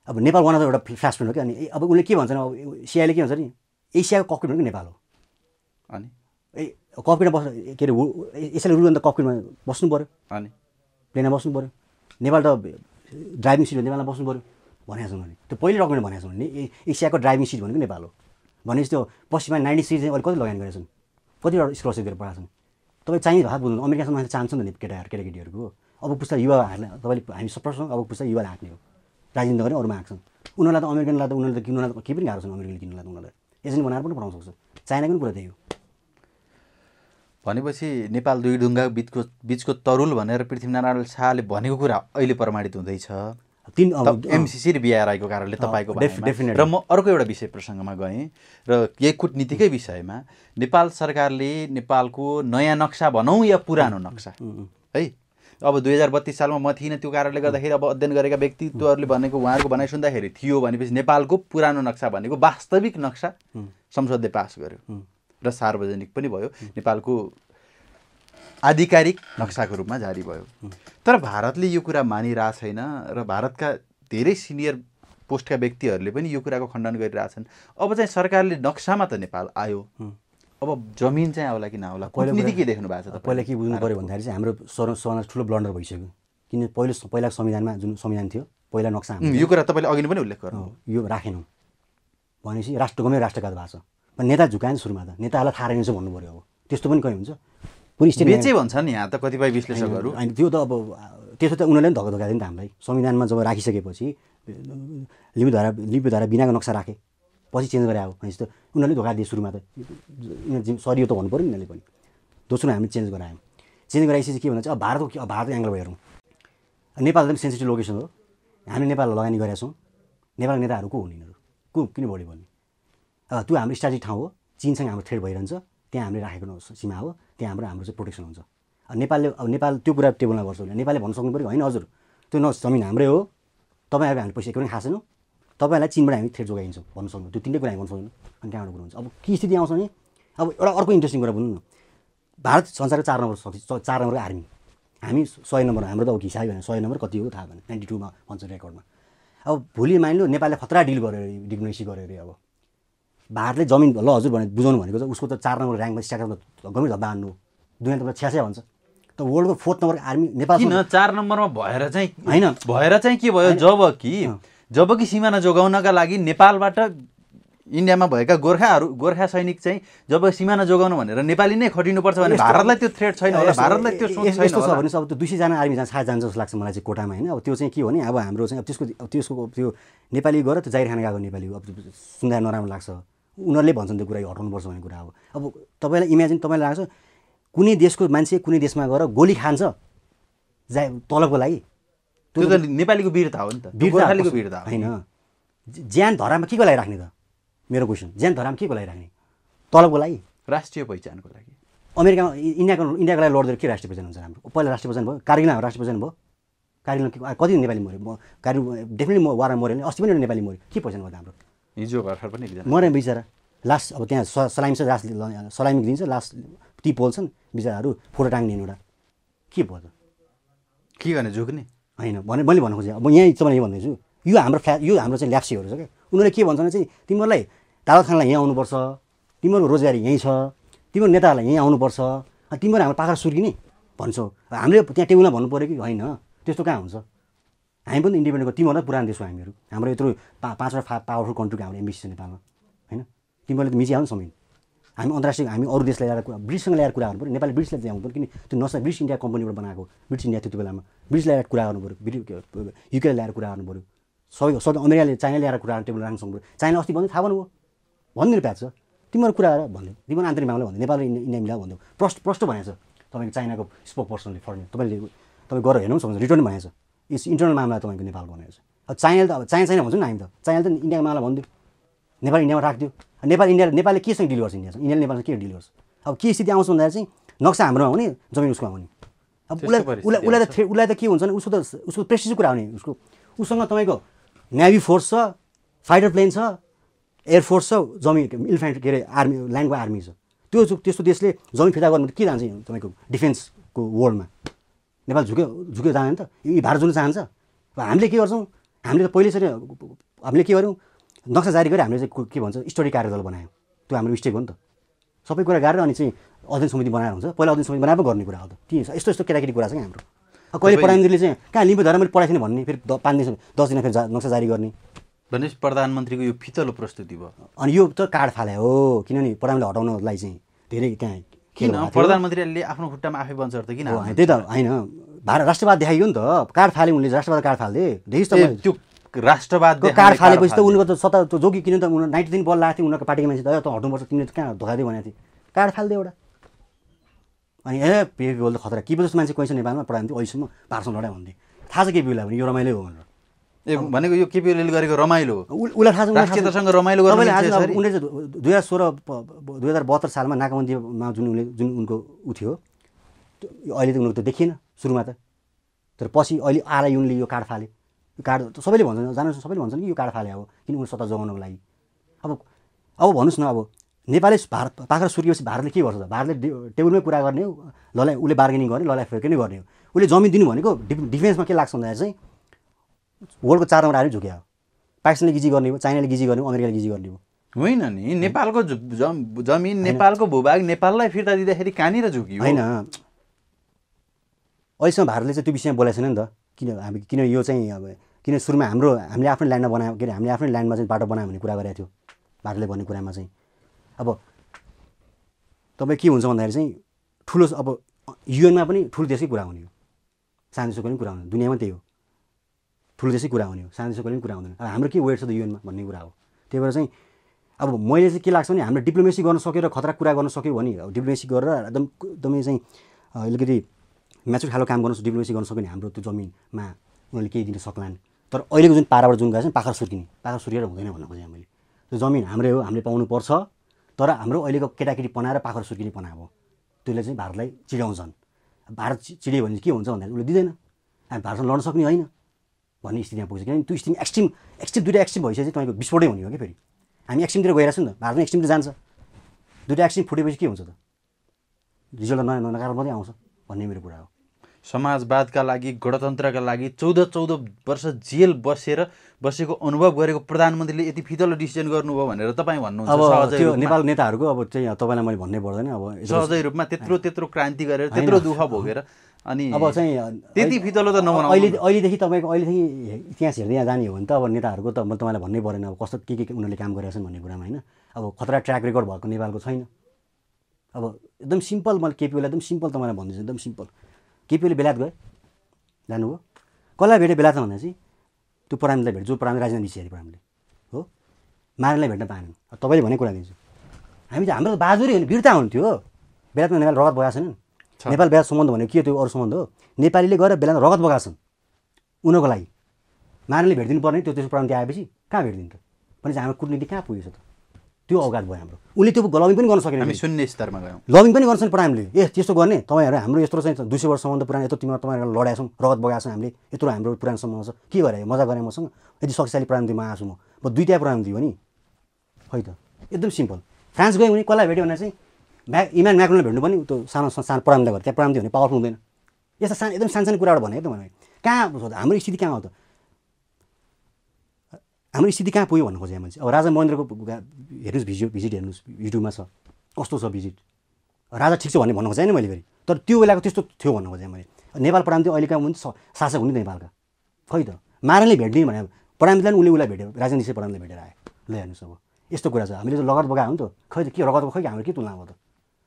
अब नेपाल वान अफ द एउटा फ्ल्यासम्यान हो कि अनि अब उसले के भन्छ अब सिआइले के भन्छ नि एसियाको हो भनेको नेपाल हो अनि ए ककपिटमा बस्नु के अरे एसियाले रुन्द त बस्नु पऱ्यो अनि प्लेनमा बस्नु पऱ्यो नेपाल त ड्राइभिङ सिट नेपालमा बस्नु पऱ्यो भनेको छौँ भने त्यो पहिले डकुमेन्ट भनेको छौँ भने एसियाको ड्राइभिङ सिट भनेको नेपाल हो भनेपछि त्यो पश्चिममा नाइन्टी सिट अहिले कति लगानी गरेछन् छन् कतिवटा स्कलरसिपहरू पढाएको छन् तपाईँ चाइनिज भाषा बुझ्नु अमेरिकासम्म मान्छे चाहन्छ नि केटाहरू केटाकेटीहरूको अब पुस्ता युवाहरूलाई तपाईँले हामी सपोर्ट छौँ अब पुस्ता युवालाई हाँक्ने हो राजनीति गर्ने अरूमा आँक्छन् उनीहरूलाई त अमेरिकनलाई त उनीहरूले त किन्नुलाई के पनि गाह्रो छैन अमेरिकनले किन्नुलाई त उनीहरूलाई एजेन्ट बनाएर पनि पठाउन सक्छ चाइनाको पनि कुरा त्यही हो भनेपछि नेपाल दुई ढुङ्गा बिचको बिचको तरुल भनेर पृथ्वीनारायण शाहले भनेको कुरा अहिले प्रमाणित हुँदैछ तिन एमसिसी र बिआरआईको कारणले तपाईँको डेफिनेट र म अर्को एउटा विषय प्रसङ्गमा गएँ र यही कुटनीतिकै विषयमा नेपाल सरकारले नेपालको नयाँ नक्सा भनौँ या पुरानो नक्सा है अब दुई हजार बत्तिस सालमा म थिइनँ त्यो कारणले गर्दाखेरि अब अध्ययन गरेका व्यक्तित्वहरूले भनेको उहाँहरूको भनाइ सुन्दाखेरि थियो भनेपछि नेपालको पुरानो नक्सा भनेको वास्तविक नक्सा संसदले पास गर्यो र सार्वजनिक पनि भयो नेपालको आधिकारिक नक्साको रूपमा जारी भयो तर भारतले यो कुरा मानिरहेको छैन र भारतका धेरै सिनियर पोस्टका व्यक्तिहरूले पनि यो कुराको खण्डन गरिरहेछन् अब चाहिँ सरकारले नक्सामा त नेपाल आयो अब जमिन चाहिँ आउला कि नआउला पहिला के देख्नु भएको छ पहिला के बुझ्नु पऱ्यो भन्दाखेरि चाहिँ हाम्रो सर समाज ठुलो ब्लन्डर भइसक्यो किन पहिलो पहिलाको संविधानमा जुन संविधान थियो पहिला नक्सा यो कुरा तपाईँले अघि पनि उल्लेख गर्नु यो राखेनौँ भनेपछि राष्ट्रकोमै राष्ट्रघात भएको छ नेता झुकाएन सुरुमा त नेताहरूलाई थाहा रहेन भन्नु पऱ्यो अब त्यस्तो पनि कहीँ हुन्छ पुरै स्टेट भन्छ नि यहाँ त कतिपय विश्लेषकहरू अनि त्यो त अब त्यसो त उनीहरूले पनि धक्का धोका दियो नि त हामीलाई संविधानमा जब राखिसकेपछि लिम्बूधारा लिम्बूधारा बिनाको नक्सा राखेँ पछि चेन्ज गरे अब भनेपछि त उनीहरूले धोका दिए सुरुमा त सरियो त भन्नु पऱ्यो नि उनीहरूले पनि दोस्रो हामी चेन्ज गरायौँ चेन्ज गराइसकेपछि के भन्दा चाहिँ अब भारतको अब भारतको एङ्गलबाट हेरौँ नेपाल त सेन्सिटिभ लोकेसन हो हामी नेपाल लगानी गरेका छौँ नेपालको नेताहरू को हुन् यिनीहरू को किन भोलि भन्ने अब त्यो हाम्रो स्ट्राटिक ठाउँ हो चिनसँग हाम्रो थ्रेड भइरहन्छ त्यहाँ हामीले राखेको सीमा हो त्यहाँ हाम्रो हाम्रो चाहिँ प्रोटेक्सन हुन्छ नेपालले अब नेपाल त्यो कुरा टेबलमा गर्छ भने नेपालले भन्नु सक्नु पऱ्यो होइन हजुर त्यो न जमिन हाम्रै हो तपाईँहरूको हामीले पैसा एकदमै खास छैनौँ तपाईँहरूलाई चिनबाट हामी थ्रेड जोगाइन्छौँ भन्न सक्नु त्यो तिनटै कुरा हामी भन्नु सक्दैनौँ अनि त्यहाँबाट कुरो हुन्छ अब के स्थिति आउँछ भने अब एउटा अर्को इन्ट्रेस्टिङ कुरा भनौँ न भारत संसारको चार नम्बर सक्छ चार नम्बर आर्मी हामी सय नम्बर हाम्रो त अब हिसाबै भने सय नम्बर कति हो थाहा भएन नाइन्टी टूमा भन्छ रेकर्डमा अब भोलि मानिलो नेपालले खतरा डिल गरेर डिग्नोसी गरेर अब भारतले जमिन ल हजुर भने बुझाउनु भनेको चाहिँ उसको त चार नम्बर ऱ्याङ्कमा स्ट्याटसमा गम्भीर धब्बा हान्नु दुनियाँ तपाईँ छ्यासै भन्छ त वर्ल्डको फोर्थ नम्बर आर्मी नेपाल चार नम्बरमा भएर चाहिँ होइन भएर चाहिँ के भयो जब कि जबकि सिमाना जोगाउनका लागि नेपालबाट इन्डियामा भएका गोर्खाहरू गोर्खा सैनिक चाहिँ जब सिमाना जोगाउनु भनेर नेपाली नै खटिनुपर्छ भने भारतलाई त्यो थ्रेट छैन होला भारतलाई त्यो यस्तो छ भने अब त्यो दुई सयजना आर्मी जहाँ छाज जान्छ जस्तो लाग्छ मलाई चाहिँ कोटामा होइन अब त्यो चाहिँ के हो भने अब हाम्रो चाहिँ अब त्यसको त्यसको त्यो नेपाली गएर त्यो जाहिर खान गएको नेपाली अब सुन्दा नराम्रो लाग्छ उनीहरूले भन्छन् त्यो कुरा हटाउनुपर्छ भन्ने कुरा हो अब तपाईँलाई इमेजिन तपाईँलाई लाग्छ कुनै देशको मान्छे कुनै देशमा गएर गोली खान्छ जा तलबको लागि त्यो त नेपालीको वीरता हो नि त वीरतालीको वीरता होइन ज्यान धरामा के को लागि राख्ने त मेरो क्वेसन ज्यान धरामा के को लागि राख्ने तलबको लागि राष्ट्रिय पहिचानको लागि अमेरिकामा इन्डियाको इन्डियाको लागि लड्दै के राष्ट्रिय पहिचान हुन्छ हाम्रो पहिला राष्ट्रिय पहिचान भयो कारिगरमा राष्ट्रिय पहिचान भयो कारिगरमा कति नेपाली मऱ्यो म कारि डेफिनेटली म वारा मऱ्यो अस्ति पनि नेपाली मऱ्यो के पहिचान भयो हाम्रो हिजो भर्खर पनि मऱ्यो बिचरा लास्ट अब त्यहाँ सलाइम छ लास्ट सलाइम दिन्छ लास्ट ती पोल्छन् बिचराहरू फोटो टाङ्ने एउटा के भयो त के गर्ने झुक्ने होइन भने मैले भन्नु खोजेँ अब यहीँ चाहिँ मैले भन्दैछु यो हाम्रो फ्ल्या यो हाम्रो चाहिँ ल्याप्सीहरू छ क्या उनीहरूले के भन्छ भने चाहिँ तिमीहरूलाई दावत खानलाई यहीँ आउनुपर्छ तिमीहरूको रोजगारी यहीँ छ तिम्रो नेताहरूलाई यहीँ आउनुपर्छ तिमीहरू हाम्रो पाखा सुर्किने भन्छौ हामीले त्यहाँ टेबलमा भन्नु पऱ्यो कि होइन त्यस्तो कहाँ हुन्छ हामी पनि इन्डिपेन्डेन्टको तिमीहरूलाई पुरानो देश हो हामीहरू हाम्रो यत्रो पा पाँचवटा पावरफुल कन्ट्रीको हाम्रो एमबिसी छ नेपालमा होइन तिमीहरूले त मिचिहाल्नु समय हामी अन्तर्राष्ट्रिय हामी अरू देशलाई ल्याएर कुरा ब्रिटिससँग ल्याएर कुरा गर्नु पऱ्यो नेपाली ब्रिटिसलाई चाहिँ आउनु पऱ्यो किन त्यो नसा ब्रिटिस इन्डिया कम्पनीबाट बनाएको ब्रिटिस इन्डिया त्यो बेलामा ब्रिटिस ल्याएर कुरा गर्नु पऱ्यो युके ल्याएर कुरा गर्नु पऱ्यो सबै सबै अमेरिकाले चाइना ल्याएर कुरा गर्नु त्यो राम्रोसँग पऱ्यो चाइना अस्ति भन्दै थाहा भन्नुभयो भनिदिनु प्याच छ तिमीहरू कुरा गरेर भन्यो तिमीहरू आन्तरिक मामला भन्यो नेपाल इन्डिया मिलाएर भन्यो प्रष्ट प्रष्ट भनेको छ तपाईँको चाइनाको स्पोक पर्सनले फर्ने तपाईँले तपाईँ गरेर हेर्नु सक्नुहुन्छ रिटर्न भनेको छ इस इन्टरनल मामला तपाईँको नेपालको भनेको छ अब चाइनाले त अब चाइना चाइना भन्छ नि हामी त चाइना त इन्डियाको मामला भनिदियो नेपाल इन्डियामा राखिदियो नेपाल इन्डिया नेपालले केसँग डिल गर्छ इन्डियासँग इन्डियाले नेपालसँग के डिल गर्छ अब के स्थिति आउँछ भन्दा चाहिँ नक्सा हाम्रोमा आउने जमिन उसको आउने अब उसलाई उसलाई उसलाई त उसलाई त के हुन्छ भने उसको त उसको प्रेसिज कुरा हुने उसको उसँग तपाईँको नेभी फोर्स छ फाइटर प्लेन छ एयरफोर्स छ जमिन इलिफेन्ट के अरे आर्मी ल्यान्डको आर्मी छ त्यो त्यस्तो देशले जमिन फिर्ता गर्नु के जान्छ तपाईँको डिफेन्सको वर्ल्डमा नेपाल झुक्यो झुक्यो जाने त यी भारत जुन चाहन्छ हामीले के गर्छौँ हामीले त पहिलेसरी हामीले के गर्यौँ नक्सा जारी गरेर हामीले चाहिँ के भन्छ स्टडी कार्यदल बनायौँ त्यो हाम्रो मिस्टेक हो नि त सबै कुरा गाह्रो अनि चाहिँ अध्ययन समिति बनाएर हुन्छ पहिला अध्ययन समिति बनाएर पो गर्ने कुरा हो त के यस्तो यस्तो केटाकेटी कुरा छ कि हाम्रो कहिले प्रधानमन्त्रीले चाहिँ कहाँ लिम्बू धारा मैले पढाएको थिएन भन्ने फेरि पाँच दिन दस दिन फेरि नक्सा जारी गर्ने भनेपछि प्रधानमन्त्रीको यो फितलो प्रस्तुति भयो अनि यो त कार्ड फाले हो किनभने प्रधानमन्त्री हटाउनलाई चाहिँ धेरै त्यहाँ किन प्रधानमन्त्रीले आफ्नो खुट्टामा आफै बन्छ त किन त्यही त होइन भारत राष्ट्रवाद देखाइयो नि त कार्ड फाल्यो उनले राष्ट्रवाद काड फाल्दै त्यो राष्ट्रवाद कार फालेपछि त उनको त सत्ता जोगी किन त उनीहरू नाइन्टी दिन बल लगाएको उनीहरूको पार्टीको मान्छे त हट्नुपर्छ तिमीले कहाँ धोकादियो भनेको थिएँ कार फालिदियो एउटा अनि ए पिएपी बोल त खतरा के जस्तो मान्छे कोही छ नेपालमा पढायो थियो अहिलेसम्म पार्सन लडाइ भन्थे थाहा छ केपीलाई भने यो रमाइलो हो भनेर ए भनेको यो केपीले गरेको रमाइलो उसलाई थाहा छ रमाइलो उसले चाहिँ दुई हजार सोह्र दुई हजार बहत्तर सालमा नाकाबन्दीमा जुन उसले जुन उनको उ थियो अहिले त उनीहरूको त देखिएन सुरुमा त तर पछि अहिले आएर उनले यो कार्ड फाले त सबैले भन्छन् जानु सबैले भन्छन् कि यो कार्ड फाले अब किन उनीहरू सत्ता जोगाउनुको लागि अब अब भन्नुहोस् न अब नेपाली भारत पाखा सुर्केपछि भारतले के गर्छ त भारतले टेबलमै कुरा गर्ने हो ललाई उसले बार्गेनिङ गर्ने ललाई फ्रेके नै गर्ने हो उसले जमिन दिनु भनेको डिफ डिफेन्समा के लाग्छ भन्दाखेरि चाहिँ वर्ल्डको चार नम्बर आएर झुक्यो पाकिस्तानले गिजी गर्ने हो चाइनाले गिजी गर्ने हो अमेरिकाले गिजी गर्ने हो होइन नि नेपालको जमिन नेपालको भूभाग नेपाललाई फिर्ता दिँदाखेरि कहाँनिर झुक्यो होइन अहिलेसम्म भारतले चाहिँ त्यो विषयमा बोलाएको छैन नि त किन हामी किन यो चाहिँ अब किन सुरुमा हाम्रो हामीले आफ्नै ल्यान्डमा बनायो के अरे हामीले आफ्नै ल्यान्डमा चाहिँ बाटो बनायो भन्ने कुरा गरेको थियो भारतले भन्ने कुरामा चाहिँ अब तपाईँ के हुन्छ भन्दाखेरि चाहिँ ठुलो अब युएनमा पनि ठुलो देशकै कुरा हुने हो सानो देशको पनि कुरा हुने दुनियाँमा त्यही हो ठुलो देशकै कुरा हुने हो सानो देशको पनि कुरा हुँदैन अब हाम्रो के वेट छ त युएनमा भन्ने कुरा हो त्यही भएर चाहिँ अब मैले चाहिँ के लाग्छ भने हामीले डिप्लोमेसी गर्न सक्यो र खतरा कुरा गर्न सक्यो भने डिप्लोमेसी गरेर एकदम एकदमै चाहिँ अलिकति म्याचुर खालको काम गर्न डिप्लोमेसी गर्न सक्यो भने हाम्रो त्यो जमिनमा उनीहरूले केही दिन सक्लान् तर अहिलेको जुन पाराबाट जुन गएछ नि पाखर सुर्किने पाखा सुर्केर हुँदैन भन्न खोजेँ मैले त्यो जमिन हाम्रै हो हामीले पाउनुपर्छ तर हाम्रो अहिलेको केटाकेटी पनाएर पाखा सुर्किने पना हो त्यसले चाहिँ भारतलाई चिडाउँछन् भारत चिड्यो भने के हुन्छ भन्दाखेरि उसले दिँदैन हामी भारतसँग लड्न सक्ने होइन भन्ने स्थितिमा पुग्छ किनभने त्यो स्थिति एक्सट्रिम एक्सट्रिम दुइटा एक्सट्रिम भइसकेपछि तपाईँको विस्फोटै हुने हो कि फेरि हामी एक्सट्रिमतिर गइरहेको छौँ नि त भारतमा एक्सट्रिमतिर जान्छ दुइटा एक्सट्रिम फुटेपछि के हुन्छ त रिजल्ट नयाँ नकारात्मकै आउँछ भन्ने मेरो कुरा हो समाजवादका लागि गणतन्त्रका लागि चौध चौध वर्ष जेल बसेर बसेको अनुभव गरेको प्रधानमन्त्रीले यति फितलो डिसिजन गर्नुभयो भनेर तपाईँ भन्नुहुन्छ अब त्यो नेपाल नेताहरूको अब चाहिँ तपाईँलाई मैले भन्नै पर्दैन अब सहजै रूपमा त्यत्रो त्यत्रो क्रान्ति गरेर त्यत्रो दुःख भोगेर अनि अब चाहिँ त्यति फितलो त नमना अहिले अहिलेदेखि तपाईँको अहिलेदेखि इतिहास हेर्दै यहाँ जाने हो भने त अब नेताहरूको त म तपाईँलाई भन्नै परेन अब कस्तो के के उनीहरूले काम गरेका छन् भन्ने कुरामा होइन अब खतरा ट्र्याक रेकर्ड भएको नेपालको छैन अब एकदम सिम्पल मैले केपिओलाई एकदम सिम्पल तपाईँलाई भन्दैछु एकदम सिम्पल केपी बेलायत गयो जानुभयो कसलाई भेट्यो बेलायतमा भन्दा चाहिँ त्यो प्रामीलाई भेट्छु जो परामी राजीनामा दिइसक्यो परामीले हो मारेलाई भेट्न पाएनन् तपाईँले भने कुरा दिन्छु हामी त हाम्रो त बाजुरी होइन वीरता हुन्थ्यो हो बेलायतमा नेपाल रगत बगाएको छैनन् नेपाल बेलायत सम्बन्ध भनेको के त्यो अरू सम्बन्ध हो नेपालीले गएर बेलायतमा रगत बगाएको छन् उनीहरूको लागि मारेले भेटिदिनु पर्ने त्यो त्यसको प्रान्त आएपछि कहाँ भेटिदिनु त भने चाहिँ हाम्रो कुटनीति कहाँ पुगेछ त त्यो अवगात भयो हाम्रो उसले त्यो लबिङ पनि गर्न सकेन हामी शून्य स्तरमा गयौँ लबिङ पनि गर्न सकेन हामीले ए त्यस्तो गर्ने तपाईँहरू हाम्रो यत्रो चाहिँ दुई सय वर्षसम्म त पुरानो यत्रो तिमीहरू तपाईँहरू लडाएको छौँ रगत बगाएको छौँ हामीले यत्रो हाम्रो पुरानो सम्म छ के भएर मजा गरेँ मसँग यदि शक्तिशाली प्राइम आएको छु म म दुईवटा प्राइम दियो नि खै त एकदम सिम्पल फ्रान्स गयो भने कसलाई भेट्यो भने चाहिँ म्या इमान म्याक्रोनलाई भेट्नु पनि त्यो सानो सानो सानो दियो भने त्यहाँ प्राइम दियो भने पावरफुल हुँदैन यस्तो सानो एकदम सानो सानो कुराबाट भने त भने कहाँ हाम्रो स्थिति कहाँ हो त हाम्रो स्थिति कहाँ पुग्यो भन्नु खोजेँ मान्छे अब राजा महेन्द्रको हेर्नुहोस् भिजियो भिजिट हेर्नुहोस् युट्युबमा छ कस्तो छ भिजिट राजा ठिक छ भन्ने भन्नु खोजेँ नि मैले फेरि तर त्यो बेलाको त्यस्तो थियो भन्नु खोजेँ मैले नेपाल अहिले अहिलेका हुन्छ शासक हुन् नेपालका खै त माराले भेट्ने भने प्रणामीलाई पनि उसले उसलाई भेट्यो राजा प्रधानले भेटेर आयो ल हेर्नुहोस् अब यस्तो कुरा छ हामीले त रगत हो नि त खै त के रगत खै हाम्रो के तुलना अब त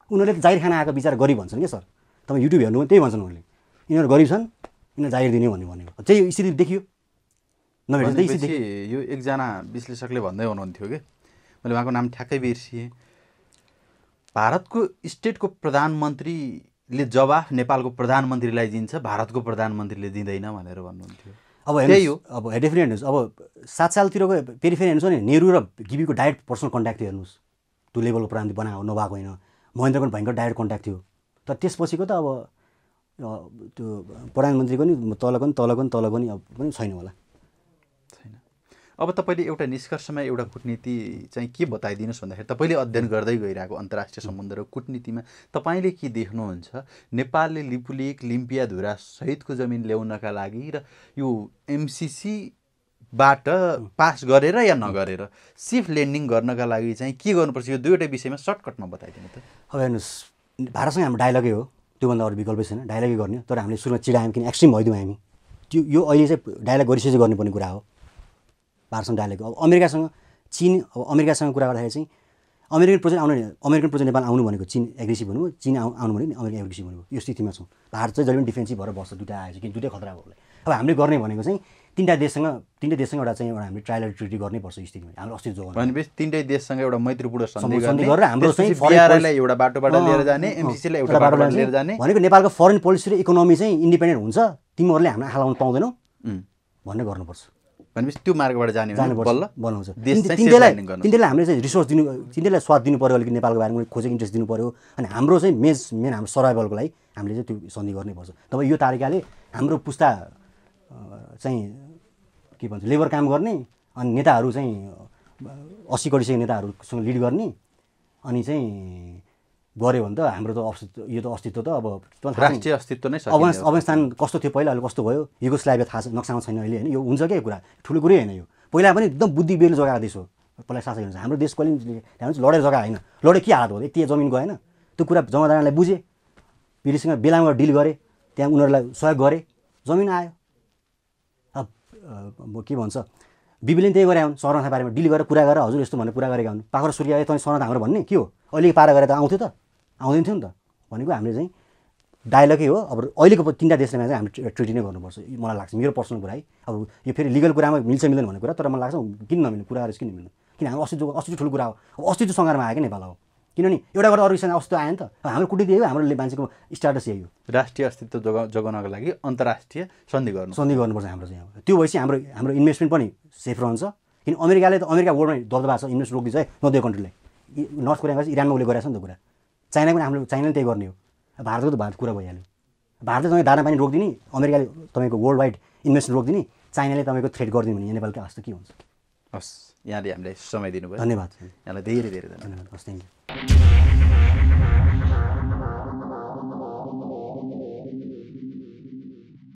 उनीहरूले त जाहिर खाना आएको विचार गरिब भन्छन् क्या सर तपाईँ युट्युब हेर्नु त्यही भन्छन् उनीहरूले यिनीहरू गरिब छन् यिनीहरू जाहिर दिने भन्ने भनेको त्यही स्थिति देखियो यो एकजना विश्लेषकले भन्दै हुनुहुन्थ्यो कि मैले उहाँको नाम ठ्याक्कै बिर्सिएँ भारतको स्टेटको प्रधानमन्त्रीले जवाफ नेपालको प्रधानमन्त्रीलाई दिन्छ भारतको प्रधानमन्त्रीले दिँदैन भनेर भन्नुहुन्थ्यो अब त्यही हो अब डेफिनेट हेर्नुहोस् अब सात सालतिरको फेरि फेरि हेर्नुहोस् नि नेहरू र गिबीको डाइरेक्ट पर्सनल कन्ट्याक्ट थियो हेर्नुहोस् त्यो लेभलको प्रधान बनाएको नभएको होइन महेन्द्रको भयङ्कर डाइरेक्ट कन्ट्याक्ट थियो तर त्यसपछिको त अब त्यो प्रधानमन्त्रीको नि तलको नि तलको नि तलको नि अब पनि छैन होला अब तपाईँले एउटा निष्कर्षमा एउटा कुटनीति चाहिँ के बताइदिनुहोस् भन्दाखेरि तपाईँले अध्ययन गर्दै गइरहेको अन्तर्राष्ट्रिय सम्बन्ध र कुटनीतिमा तपाईँले के देख्नुहुन्छ नेपालले लिपुलेक लिम्पियाधुरा सहितको जमिन ल्याउनका लागि र यो एमसिसी बाट पास गरेर या नगरेर सिफ ल्यान्डिङ गर्नका लागि चाहिँ के गर्नुपर्छ यो दुईवटा विषयमा सर्टकटमा बताइदिनु त अब हेर्नुहोस् भारतसँग हाम्रो डायलगै हो त्योभन्दा अरू विकल्पै छैन डायलगै गर्ने तर हामीले सुरुमा चिडायौँ किन एक्सट्रिम भइदिउँ हामी त्यो यो अहिले चाहिँ डायलग गरिसकेपछि गर्नुपर्ने कुरा हो भारतसँग डायलग अब अमेरिकासँग चिन अब अमेरिकासँग कुरा गर्दाखेरि चाहिँ अमेरिकन प्रोजेक्ट आउनु अमेरिकन प्रोजेक्ट नेपाल आउनु भनेको चिन एग्रेसिभ भन्नु चिन आउनु भनेको अमेरिका एग्रेसिभ हुनु यो स्थितिमा छौँ भारत चाहिँ जहिले पनि डिफेन्सिभ भएर बस्छ दुइटा आएछ किन दुइटै खतरा भयो अब हामीले गर्ने भनेको चाहिँ तिनवटा देशसँग तिनवटा देशसँग एउटा चाहिँ एउटा हामीले ट्रायल ट्रिटी गर्नैपर्छ स्थितिमा हाम्रो अस्ति जो भनेपछि तिनटै देशसँग एउटा मैत्रीपूर्ण गरेर हाम्रो एउटा बाटोबाट लिएर जाने एमसिसीलाई एउटा बाटोबाट लिएर जाने भनेको नेपालको फरेन पोलिसी र इकोनोमी चाहिँ इन्डिपेन्डेन्ट हुन्छ तिमीहरूले हामीलाई हालाउनु पाउँदैनौ भन्ने गर्नुपर्छ भनेपछि त्यो मार्गबाट जाने बल्ल बनाउँछ तिनीहरूलाई तिनीहरूलाई हामीले चाहिँ रिसोर्स दिनु तिनीहरूलाई स्वाद दिनु पऱ्यो अलिकति नेपालको बारेमा खोजेको इन्ट्रेस्ट दिनु पऱ्यो अनि हाम्रो चाहिँ मेन मेन हाम्रो सर्भाइभलको लागि हामीले चाहिँ त्यो सन्धि गर्नैपर्छ तब यो तरिकाले हाम्रो पुस्ता चाहिँ के भन्छ लेबर काम गर्ने अनि नेताहरू चाहिँ असी कडिसकेको नेताहरूसँग लिड गर्ने अनि चाहिँ गऱ्यो भने त हाम्रो त अस्तित्व यो त अस्तित्व त अब राष्ट्रिय अस्तित्व नै अफगान अफगानिस्तान कस्तो थियो पहिला अहिले कस्तो भयो युगोस्लाभिया थाहा छ नक्सामा छैन अहिले होइन यो हुन्छ क्या कुरा ठुलो कुरै होइन यो पहिला पनि एकदम बुद्धि बुद्धिबेल जग्गा देश हो पहिला शासक हुन्छ हाम्रो देश कहिले पनि लडेर जग्गा होइन लडे के हालत हो यति जमिन गएन त्यो कुरा जमादारलाई बुझे पिरिसँग बेलामा डिल गरेँ त्यहाँ उनीहरूलाई सहयोग गरेँ जमिन आयो अब के भन्छ बिबिले त्यही गरे हुन् सरनाथ बारेमा डिल गरेर कुरा गरेर हजुर यस्तो भनेर कुरा गरेका हुन् पाखर सूर्य तपाईँ शरण हाम्रो भन्ने के हो अहिले पारा गरेर त आउँथ्यो त आउँदैन थियो नि त भनेको हामीले चाहिँ डायलगै हो अब अहिलेको तिनवटा देशलाई चाहिँ हामी ट्रिटी नै गर्नुपर्छ मलाई लाग्छ मेरो पर्सनल कुरा है अब यो फेरि लिगल कुरामा मिल्छ मिल्दैन भन्ने कुरा तर मलाई लाग्छ किन नमिल्ने कुराहरू किन मिल्नु किन हाम्रो अस्तित्व अस्तित्व ठुलो कुरा हो अब अस्तित्व सङ्घारमा आयो कि नेपाल हो किनभने एउटा एउटा अरू अस्तित्व आयो नि त हाम्रो कुटी दियो हो हाम्रो मान्छेको स्टाटस यही हो राष्ट्रिय अस्तित्व जोगाउनको लागि अन्तर्राष्ट्रिय सन्धि गर्नु सन्धि गर्नुपर्छ हाम्रो चाहिँ अब त्यो भएपछि हाम्रो हाम्रो इन्भेस्टमेन्ट पनि सेफ रहन्छ किन अमेरिकाले त अमेरिका वर्ल्डमै दबदबा छ इन्भेस्ट रोकिदिन्छ है नदियो कन्ट्रीले नर्थ कोरियामा चाहिँ इरानमा उसले गरेको छ नि त कुरा चाइना पनि हाम्रो चाइनाले त्यही गर्ने हो भारतको त भारत कुरा भइहाल्यो भारतले तपाईँ दाना पानी रोकिदिने अमेरिकाले तपाईँको वर्ल्ड वाइड इन्भेस्टमेन्ट रोकिदिने चाइनाले तपाईँको थ्रेड गरिदिनु भने नेपालको अवस्था के हुन्छ हस् यहाँले हामीलाई समय दिनुभयो धन्यवाद यहाँलाई धेरै धेरै धन्यवाद हस् थ्याङ्क यू